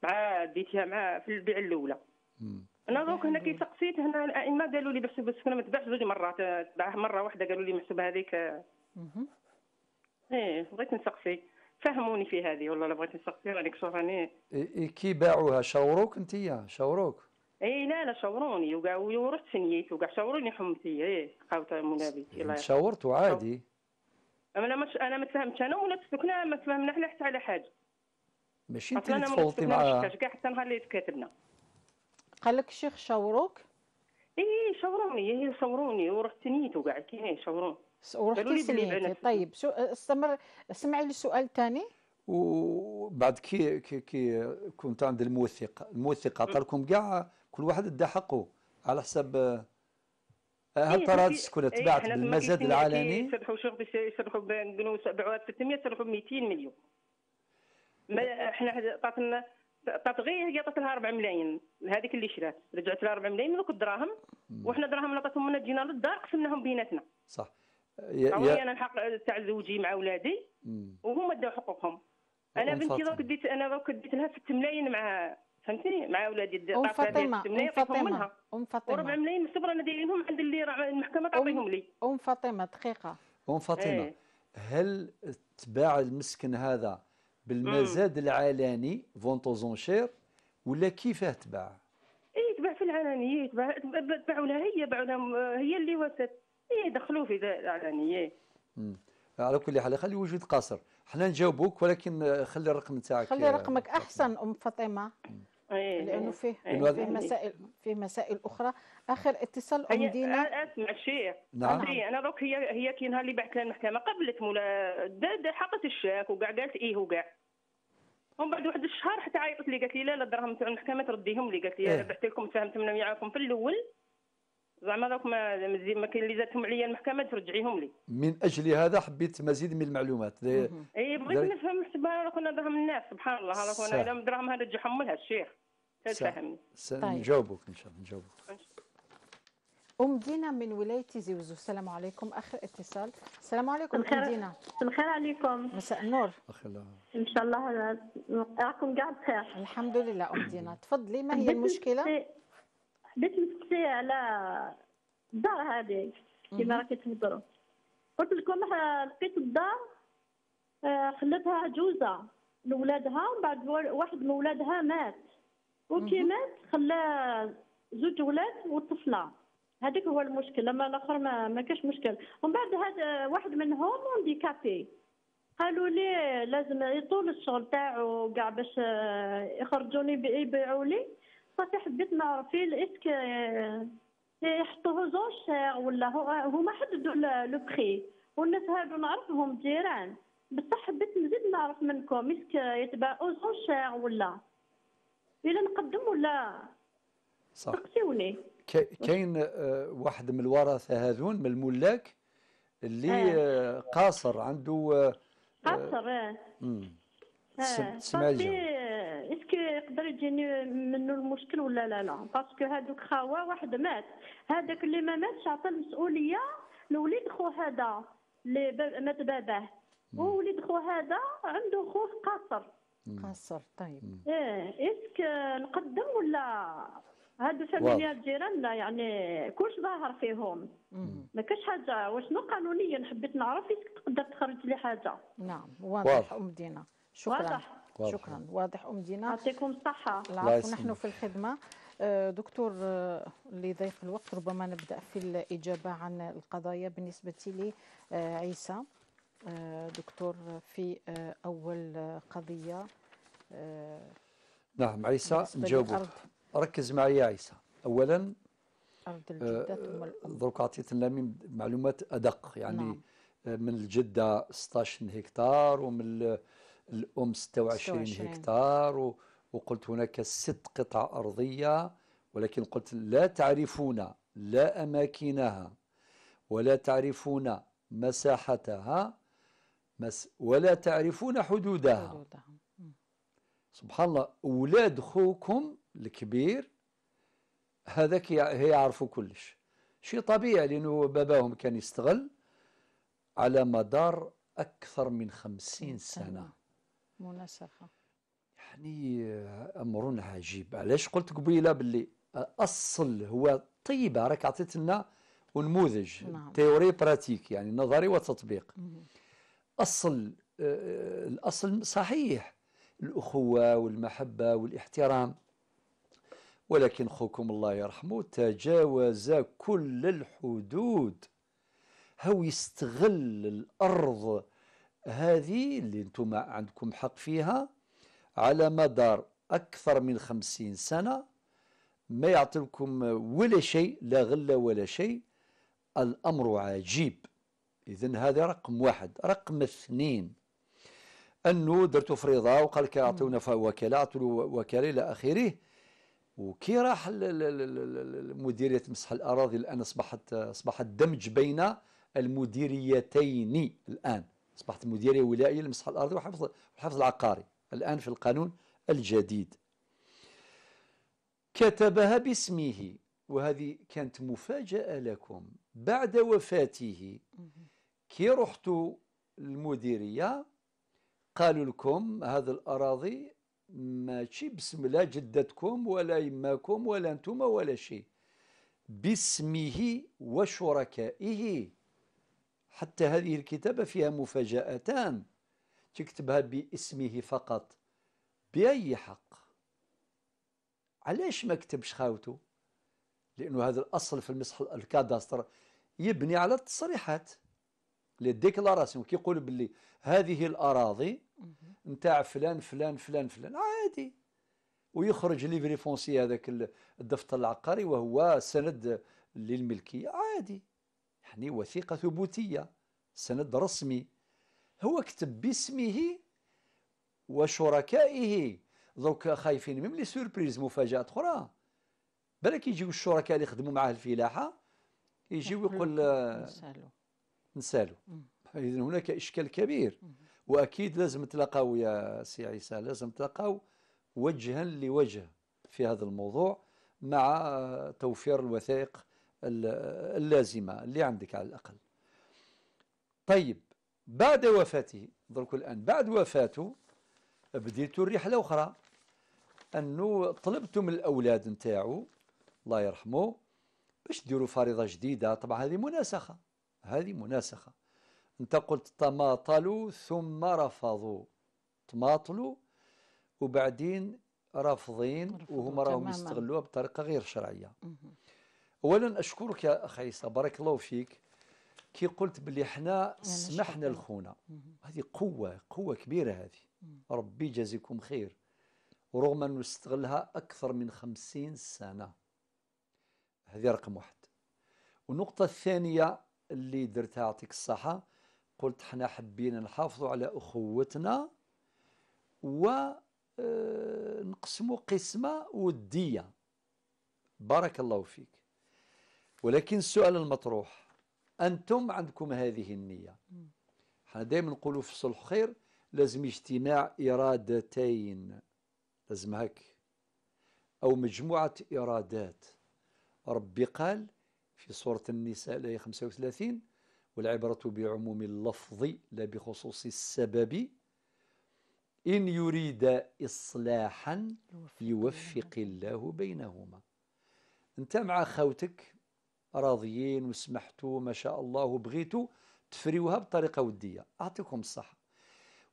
مع ديتيها مع في البيع الاولى انا دوك هنا كي سقسيت هنا الائمه قالوا لي بحسب السكنه ما تباعش زوج مرات تباعها مره واحده قالوا لي محسوب هذيك ايه بغيت نسقسي فهموني في هذه والله لا بغيت نسقسي راني راني اي كي باعوها شاوروك انت شاوروك اي لا لا شاوروني وكاع ورحت نيتي وكاع شاوروني حمتي ايه خاوت يرحمها شاورت عادي انا مش انا ما تفهمتش انا ولا تسكنا ما تفهمنا حنا حتى على حاجه ماشي انت اللي تفوتي مع كاع حتى نهار اللي تكاتبنا قال لك الشيخ شاوروك اي شاوروني اي صوروني ورحت نيت وكاع كاين شاوروني ورحت سمعتي طيب شو استمر اسمعي للسؤال الثاني وبعد كي كي كي كنت عند الموثق الموثق عطى لكم كاع كل واحد ادى حقه على حساب هل قرات إيه، شكون إيه، تبعت بالمزاد العلني؟ يسرحوا شغل باش يسرحوا نقولوا 700 يسرحوا ب 200 مليون ما احنا عطاتنا عطات غير هي عطات لها 4 ملايين هذيك اللي شرات رجعت لها 4 ملايين دوك الدراهم وحنا دراهم اللي عطاتهم لنا جينا للدار قسمناهم بيناتنا صح يا انا الحق تاع زوجي مع ولادي وهما داو حقوقهم انا بنتي دوك ديت انا دوك ديت لها 6 ملايين مع فهمتني مع اولادي ام فاطمه ام فاطمه ام فاطمه وربع ملايين الصبر انا دايرينهم عند اللي راه المحكمه تعطيهم لي ام فاطمه دقيقه ام فاطمه ايه. هل تباع المسكن هذا بالمزاد العلني فونتو زونشير ولا كيفاه تباع؟ اي تباع في العلانية تباع تباعوا لها هي باعوا لها هي اللي وسط اي دخلوا في العلنيه على كل حال خلي وجود قصر حنا نجاوبوك ولكن خلي الرقم تاعك خلي رقمك احسن ام فاطمه إيه، لانه إيه، فيه إيه، فيه مسائل فيه مسائل اخرى اخر اتصال ام دينا اسمع الشيخ نعم انا دوك هي هي كي نهار اللي بعت لها المحكمه قبلت مولا حقت الشاك وكاع قالت ايه وكاع ومن بعد واحد الشهر حتى عيطت لي قالت لي لا لا الدراهم تاع المحكمه ترديهم لي قالت لي انا بعثت لكم تفاهمت معاكم في الاول زعما دوك ما ما كاين اللي زادتهم عليا المحكمه ترجعيهم لي من اجل هذا حبيت مزيد من المعلومات اي بغيت نفهم حسبها كنا درهم دراهم الناس سبحان الله راك انا دراهم هذا تجي حملها الشيخ تفهمني سنجاوبك طيب. ان شاء الله نجاوبك ام دينا من ولايه زوزو السلام عليكم اخر اتصال السلام عليكم ام دينا بخير عليكم مساء النور ان شاء الله راكم كاع بخير الحمد لله ام دينا تفضلي ما هي المشكله حبيت نسقسي على الدار هذه كما راكي تهضروا قلت لكم لقيت الدار آه، خلتها جوزه لولادها ومن بعد واحد من ولادها مات وكي مات خلى زوج ولاد وطفله هذاك هو المشكل اما الاخر ما, ما كاش مشكل ومن بعد هذا واحد منهم هانديكابي قالوا لي لازم يطول الشغل تاعو كاع باش آه، يخرجوني يبيعوا لي صافي حبيت نعرف فيه الاسك آه، يحطوه زونشير آه، ولا هما حددوا لو بري والناس هادو نعرفهم جيران بصح حبيت نزيد نعرف منكم اسك يتباعوا زونشير ولا الا نقدم ولا صح سقسيوني كاين آه، واحد من الورثه هذون من الملاك اللي آه. آه، قاصر عنده آه، قاصر اه سمعتي اسكو يقدر يجيني منه المشكل ولا لا لا باسكو هذوك خاوه واحد مات هذاك اللي ما ماتش عطى المسؤوليه لوليد خو هذا اللي مات باباه ووليد خو هذا عنده خوه قاصر قصر طيب ايه اسك نقدم ولا هادو فاميليا جيراننا يعني كلش ظاهر فيهم ما كاش حاجه وشنو قانونيا حبيت نعرف اسك تقدر تخرج لي حاجه نعم واضح ام دينا شكرا واضح. شكرا واضح ام دينا يعطيكم الصحه نحن في الخدمه آه، دكتور آه، لضيق الوقت ربما نبدا في الاجابه عن القضايا بالنسبه لعيسى آه، دكتور في آه، أول قضية آه، نعم عيسى نجاوب ركز معي يا عيسى أولا أرض الجدة ثم الأم دروك عطيت لنا معلومات أدق يعني نعم. من الجدة 16 هكتار ومن الأم 26, 26. هكتار وقلت هناك ست قطع أرضية ولكن قلت لا تعرفون لا أماكنها ولا تعرفون مساحتها بس ولا تعرفون حدودها حدودها. سبحان الله أولاد خوكم الكبير هذاك يعرفوا كلش شيء طبيعي لأنه باباهم كان يستغل على مدار أكثر من خمسين سنة منسخة يعني آه، أمر عجيب علاش قلت قبيلة باللي آه، أصل هو طيبة راك عطيت لنا ونموذج نعم. تيوري براتيك يعني نظري وتطبيق مم. أصل آه، آه، الأصل صحيح الأخوة والمحبة والاحترام ولكن خوكم الله يرحمه تجاوز كل الحدود هو يستغل الأرض هذه اللي انتم عندكم حق فيها على مدار أكثر من خمسين سنة ما يعطيكم ولا شيء لا غلة ولا شيء الأمر عجيب اذا هذا رقم واحد رقم اثنين انه درتو فريضه وقال لك اعطيونا وكاله اعطوا له وكاله الى اخره وكي راح مديريه مسح الاراضي الان اصبحت اصبحت دمج بين المديريتين الان اصبحت مديريه ولائيه لمسح الاراضي وحفظ الحفظ العقاري الان في القانون الجديد كتبها باسمه وهذه كانت مفاجاه لكم بعد وفاته كي رحتوا للمديريه قالوا لكم هذا الاراضي ماشي بسم لا جدتكم ولا يماكم ولا انتم ولا شيء باسمه وشركائه حتى هذه الكتابه فيها مفاجاتان تكتبها باسمه فقط باي حق علاش ما كتبش خاوته لانه هذا الاصل في المسح الكاداستر يبني على التصريحات لي ديكلاراسيون كيقولوا باللي هذه الاراضي نتاع فلان فلان فلان فلان عادي ويخرج ليفري فونسي هذاك الدفتر العقاري وهو سند للملكيه عادي يعني وثيقه ثبوتيه سند رسمي هو كتب باسمه وشركائه دوك خايفين من لي سوربريز مفاجات اخرى بالك يجيو الشركاء اللي خدموا معاه الفلاحه يجيو يقول نسالو اذا هناك اشكال كبير واكيد لازم تلقاو يا سي عيسى لازم تلقاو وجها لوجه في هذا الموضوع مع توفير الوثائق اللازمه اللي عندك على الاقل طيب بعد وفاته درك الان بعد وفاته بديتوا الرحله اخرى انه طلبتوا من الاولاد نتاعو الله يرحمه باش ديروا فريضه جديده طبعا هذه مناسخه هذه مناسخة أنت قلت تماطلوا ثم رفضوا تماطلوا وبعدين رافضين وهم راهم يستغلوها بطريقة غير شرعية أولا أشكرك يا أخي بارك الله فيك كي قلت بلي حنا يعني سمحنا الخونة هذه قوة قوة كبيرة هذه ربي يجازيكم خير ورغم أنه استغلها أكثر من خمسين سنة هذه رقم واحد والنقطة الثانية اللي درتها يعطيك الصحة قلت حنا حبينا نحافظوا على أخوتنا و آه، نقسموا قسمة ودية بارك الله فيك ولكن السؤال المطروح أنتم عندكم هذه النية حنا دائما نقولوا في صلح خير لازم اجتماع إرادتين لازم هك أو مجموعة إرادات ربي قال في سورة النساء الآية 35 والعبرة بعموم اللفظ لا بخصوص السبب إن يريد إصلاحا يوفق الله بينهما أنت مع خوتك راضيين وسمحتوا ما شاء الله وبغيتوا تفريوها بطريقة ودية أعطيكم الصحة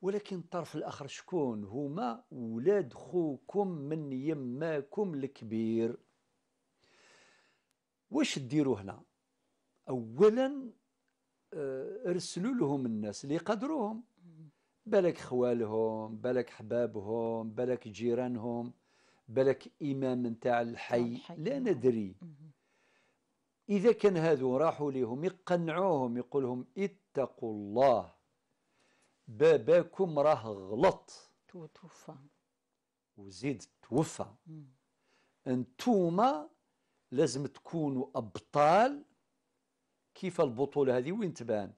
ولكن الطرف الآخر شكون هما ولاد خوكم من يماكم الكبير واش ديروا هنا اولا آه، ارسلوا لهم الناس اللي يقدروهم بالك خوالهم بالك حبابهم بالك جيرانهم بالك امام نتاع الحي لا نعم. ندري اذا كان هذو راحوا لهم يقنعوهم يقول لهم اتقوا الله باباكم راه غلط توفى وزيد توفى انتوما لازم تكونوا ابطال كيف البطوله هذه وين تبان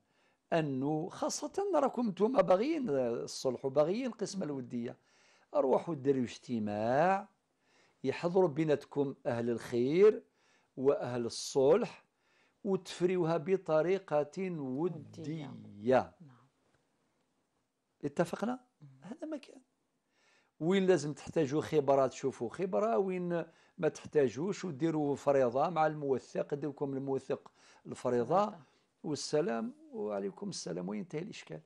انه خاصه راكم نتوما باغيين الصلح وباغيين القسمه الوديه اروحوا ديروا اجتماع يحضروا بيناتكم اهل الخير واهل الصلح وتفريوها بطريقه وديه, ودية. نعم. اتفقنا هذا مكان وين لازم تحتاجوا خبرات شوفوا خبره وين ما تحتاجوش وديروا فريضه مع الموثق ديركم الموثق الفريضه والسلام وعليكم السلام وينتهي الاشكال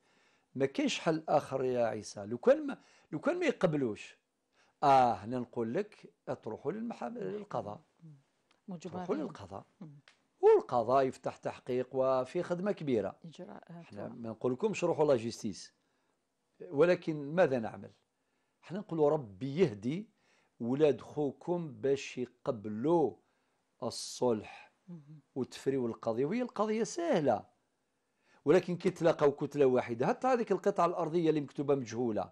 ما كاينش حل اخر يا عيسى لو كان ما لو كان ما يقبلوش اه هنا نقول لك تروحوا للمحام للقضاء تروحوا للقضاء والقضاء يفتح تحقيق وفي خدمه كبيره اجراءات آه، احنا ما نقولكمش روحوا لا جيستيس ولكن ماذا نعمل؟ احنا نقولوا ربي يهدي ولاد خوكم باش يقبلوا الصلح وتفريوا القضيه وهي القضيه سهله ولكن كي تلاقاو كتله واحده حتى هذيك القطعه الارضيه اللي مكتوبه مجهوله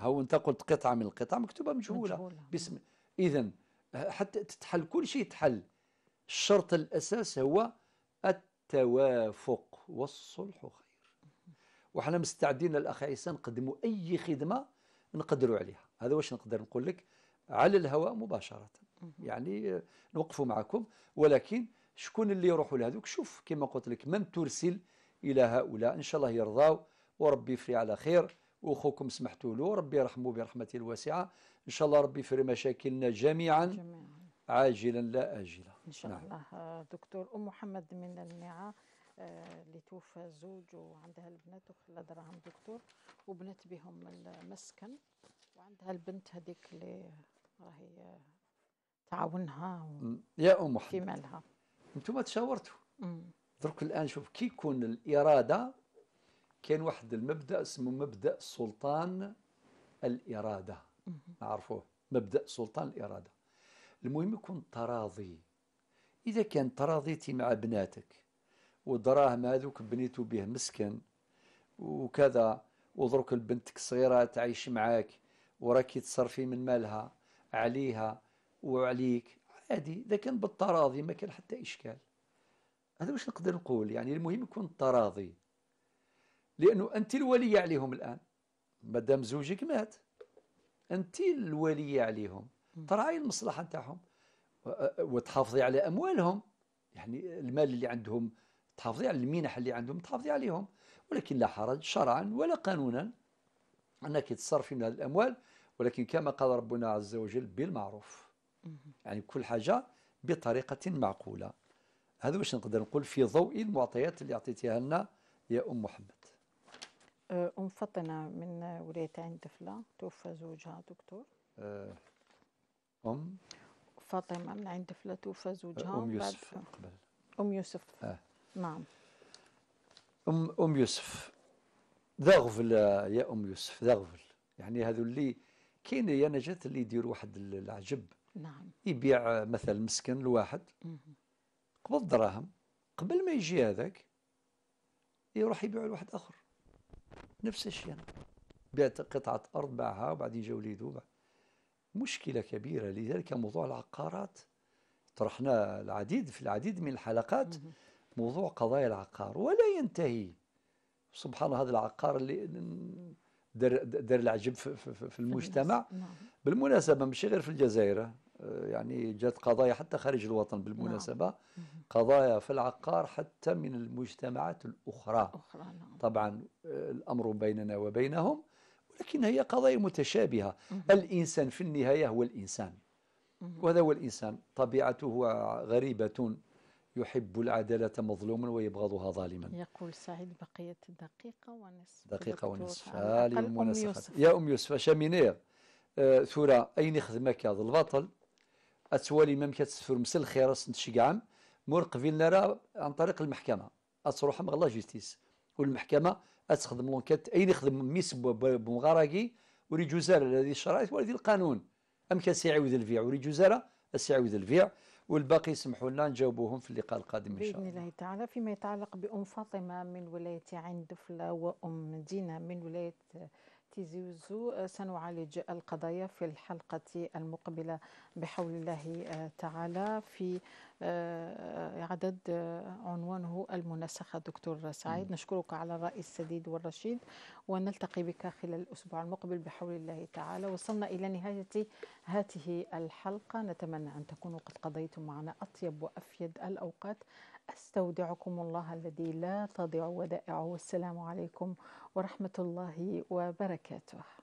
هو انت قلت قطعه من القطع مكتوبه مجهوله, مجهولة. بسم اذا حتى تتحل كل شيء يتحل الشرط الاساس هو التوافق والصلح خير وحنا مستعدين الاخ عيسى نقدموا اي خدمه نقدروا عليها هذا واش نقدر نقول لك على الهواء مباشرة يعني نوقفوا معكم ولكن شكون اللي يروحوا لهذوك شوف كما قلت لك من ترسل إلى هؤلاء إن شاء الله يرضاو وربي يفري على خير وأخوكم سمحتوا له ربي يرحمه برحمته الواسعة إن شاء الله ربي يفري مشاكلنا جميعا, جميعا. عاجلا لا آجلا إن شاء نعم. الله دكتور أم محمد من المناعة آه، اللي توفى زوج وعندها البنات وخلى دراهم دكتور وبنت بهم المسكن وعندها البنت هذيك اللي راهي آه، تعاونها يا ام محمد مالها انتم تشاورتوا درك الان شوف كي يكون الاراده كان واحد المبدا اسمه مبدا سلطان الاراده نعرفوه مبدا سلطان الاراده المهم يكون تراضي اذا كان تراضيتي مع بناتك ودراهم هذوك بنيتو به مسكن وكذا ودرك بنتك الصغيره تعيش معاك وراكي تصرفي من مالها عليها وعليك عادي اذا كان بالتراضي ما كان حتى اشكال هذا واش نقدر نقول يعني المهم يكون التراضي لانه انت الوليه عليهم الان مادام زوجك مات انت الوليه عليهم تراعي المصلحه نتاعهم وتحافظي على اموالهم يعني المال اللي عندهم تحافظي على المنح اللي عندهم تحافظي عليهم ولكن لا حرج شرعا ولا قانونا انك تصرفي من هذه الاموال ولكن كما قال ربنا عز وجل بالمعروف يعني كل حاجة بطريقة معقولة هذا واش نقدر نقول في ضوء المعطيات اللي عطيتيها لنا يا أم محمد أه، أم فطنة من ولاية عين دفلة توفى زوجها دكتور أه، أم فاطمة من عين دفلة توفى زوجها أه، أم يوسف قبل أم يوسف آه. نعم أم أم يوسف ذا غفل يا أم يوسف ذا غفل يعني هذو اللي كاين يا نجاة اللي يدير واحد العجب نعم يبيع مثلا مسكن لواحد قبض دراهم قبل ما يجي هذاك يروح يبيع لواحد اخر نفس الشيء أنا بعت قطعة أرض باعها وبعدين جا وليدو مشكلة كبيرة لذلك موضوع العقارات طرحنا العديد في العديد من الحلقات موضوع قضايا العقار ولا ينتهي سبحان الله هذا العقار اللي دار دار العجب في, في, في المجتمع نعم. بالمناسبه ماشي غير في الجزائر آه، يعني جات قضايا حتى خارج الوطن بالمناسبة نعم. قضايا في العقار حتى من المجتمعات الأخرى أخرى نعم. طبعا آه، الأمر بيننا وبينهم ولكن هي قضايا متشابهة مم. الإنسان في النهاية هو الإنسان وهذا هو الإنسان طبيعته غريبة يحب العدالة مظلوما ويبغضها ظالما يقول سعيد بقية دقيقة ونصف دقيقة ونصف آه، أم يوسف يا أم يوسف شامينير آه ثورة أين خدمك هذا البطل أتوالي مام كتسفر مسل الخير سنت شقعام مرق فينا عن طريق المحكمة أتروح مغلا جيستيس والمحكمة أتخدم لونكات أين خدم ميس بمغارقي وري جزارة الذي الشرائط والذي القانون أم كان سيعود الفيع وري جزارة سيعود الفيع والباقي يسمحوا لنا نجاوبوهم في اللقاء القادم ان شاء الله باذن الله تعالى فيما يتعلق بام فاطمه من ولايه عين دفله وام دينا من ولايه زوزو آه، سنعالج القضايا في الحلقة المقبلة بحول الله آه، تعالى في آه، عدد عنوانه المنسخة دكتور سعيد نشكرك على الرأي السديد والرشيد ونلتقي بك خلال الأسبوع المقبل بحول الله تعالى وصلنا إلى نهاية هذه الحلقة نتمنى أن تكونوا قد قضيتم معنا أطيب وأفيد الأوقات أستودعكم الله الذي لا تضيع ودائعه والسلام عليكم ورحمة الله وبركاته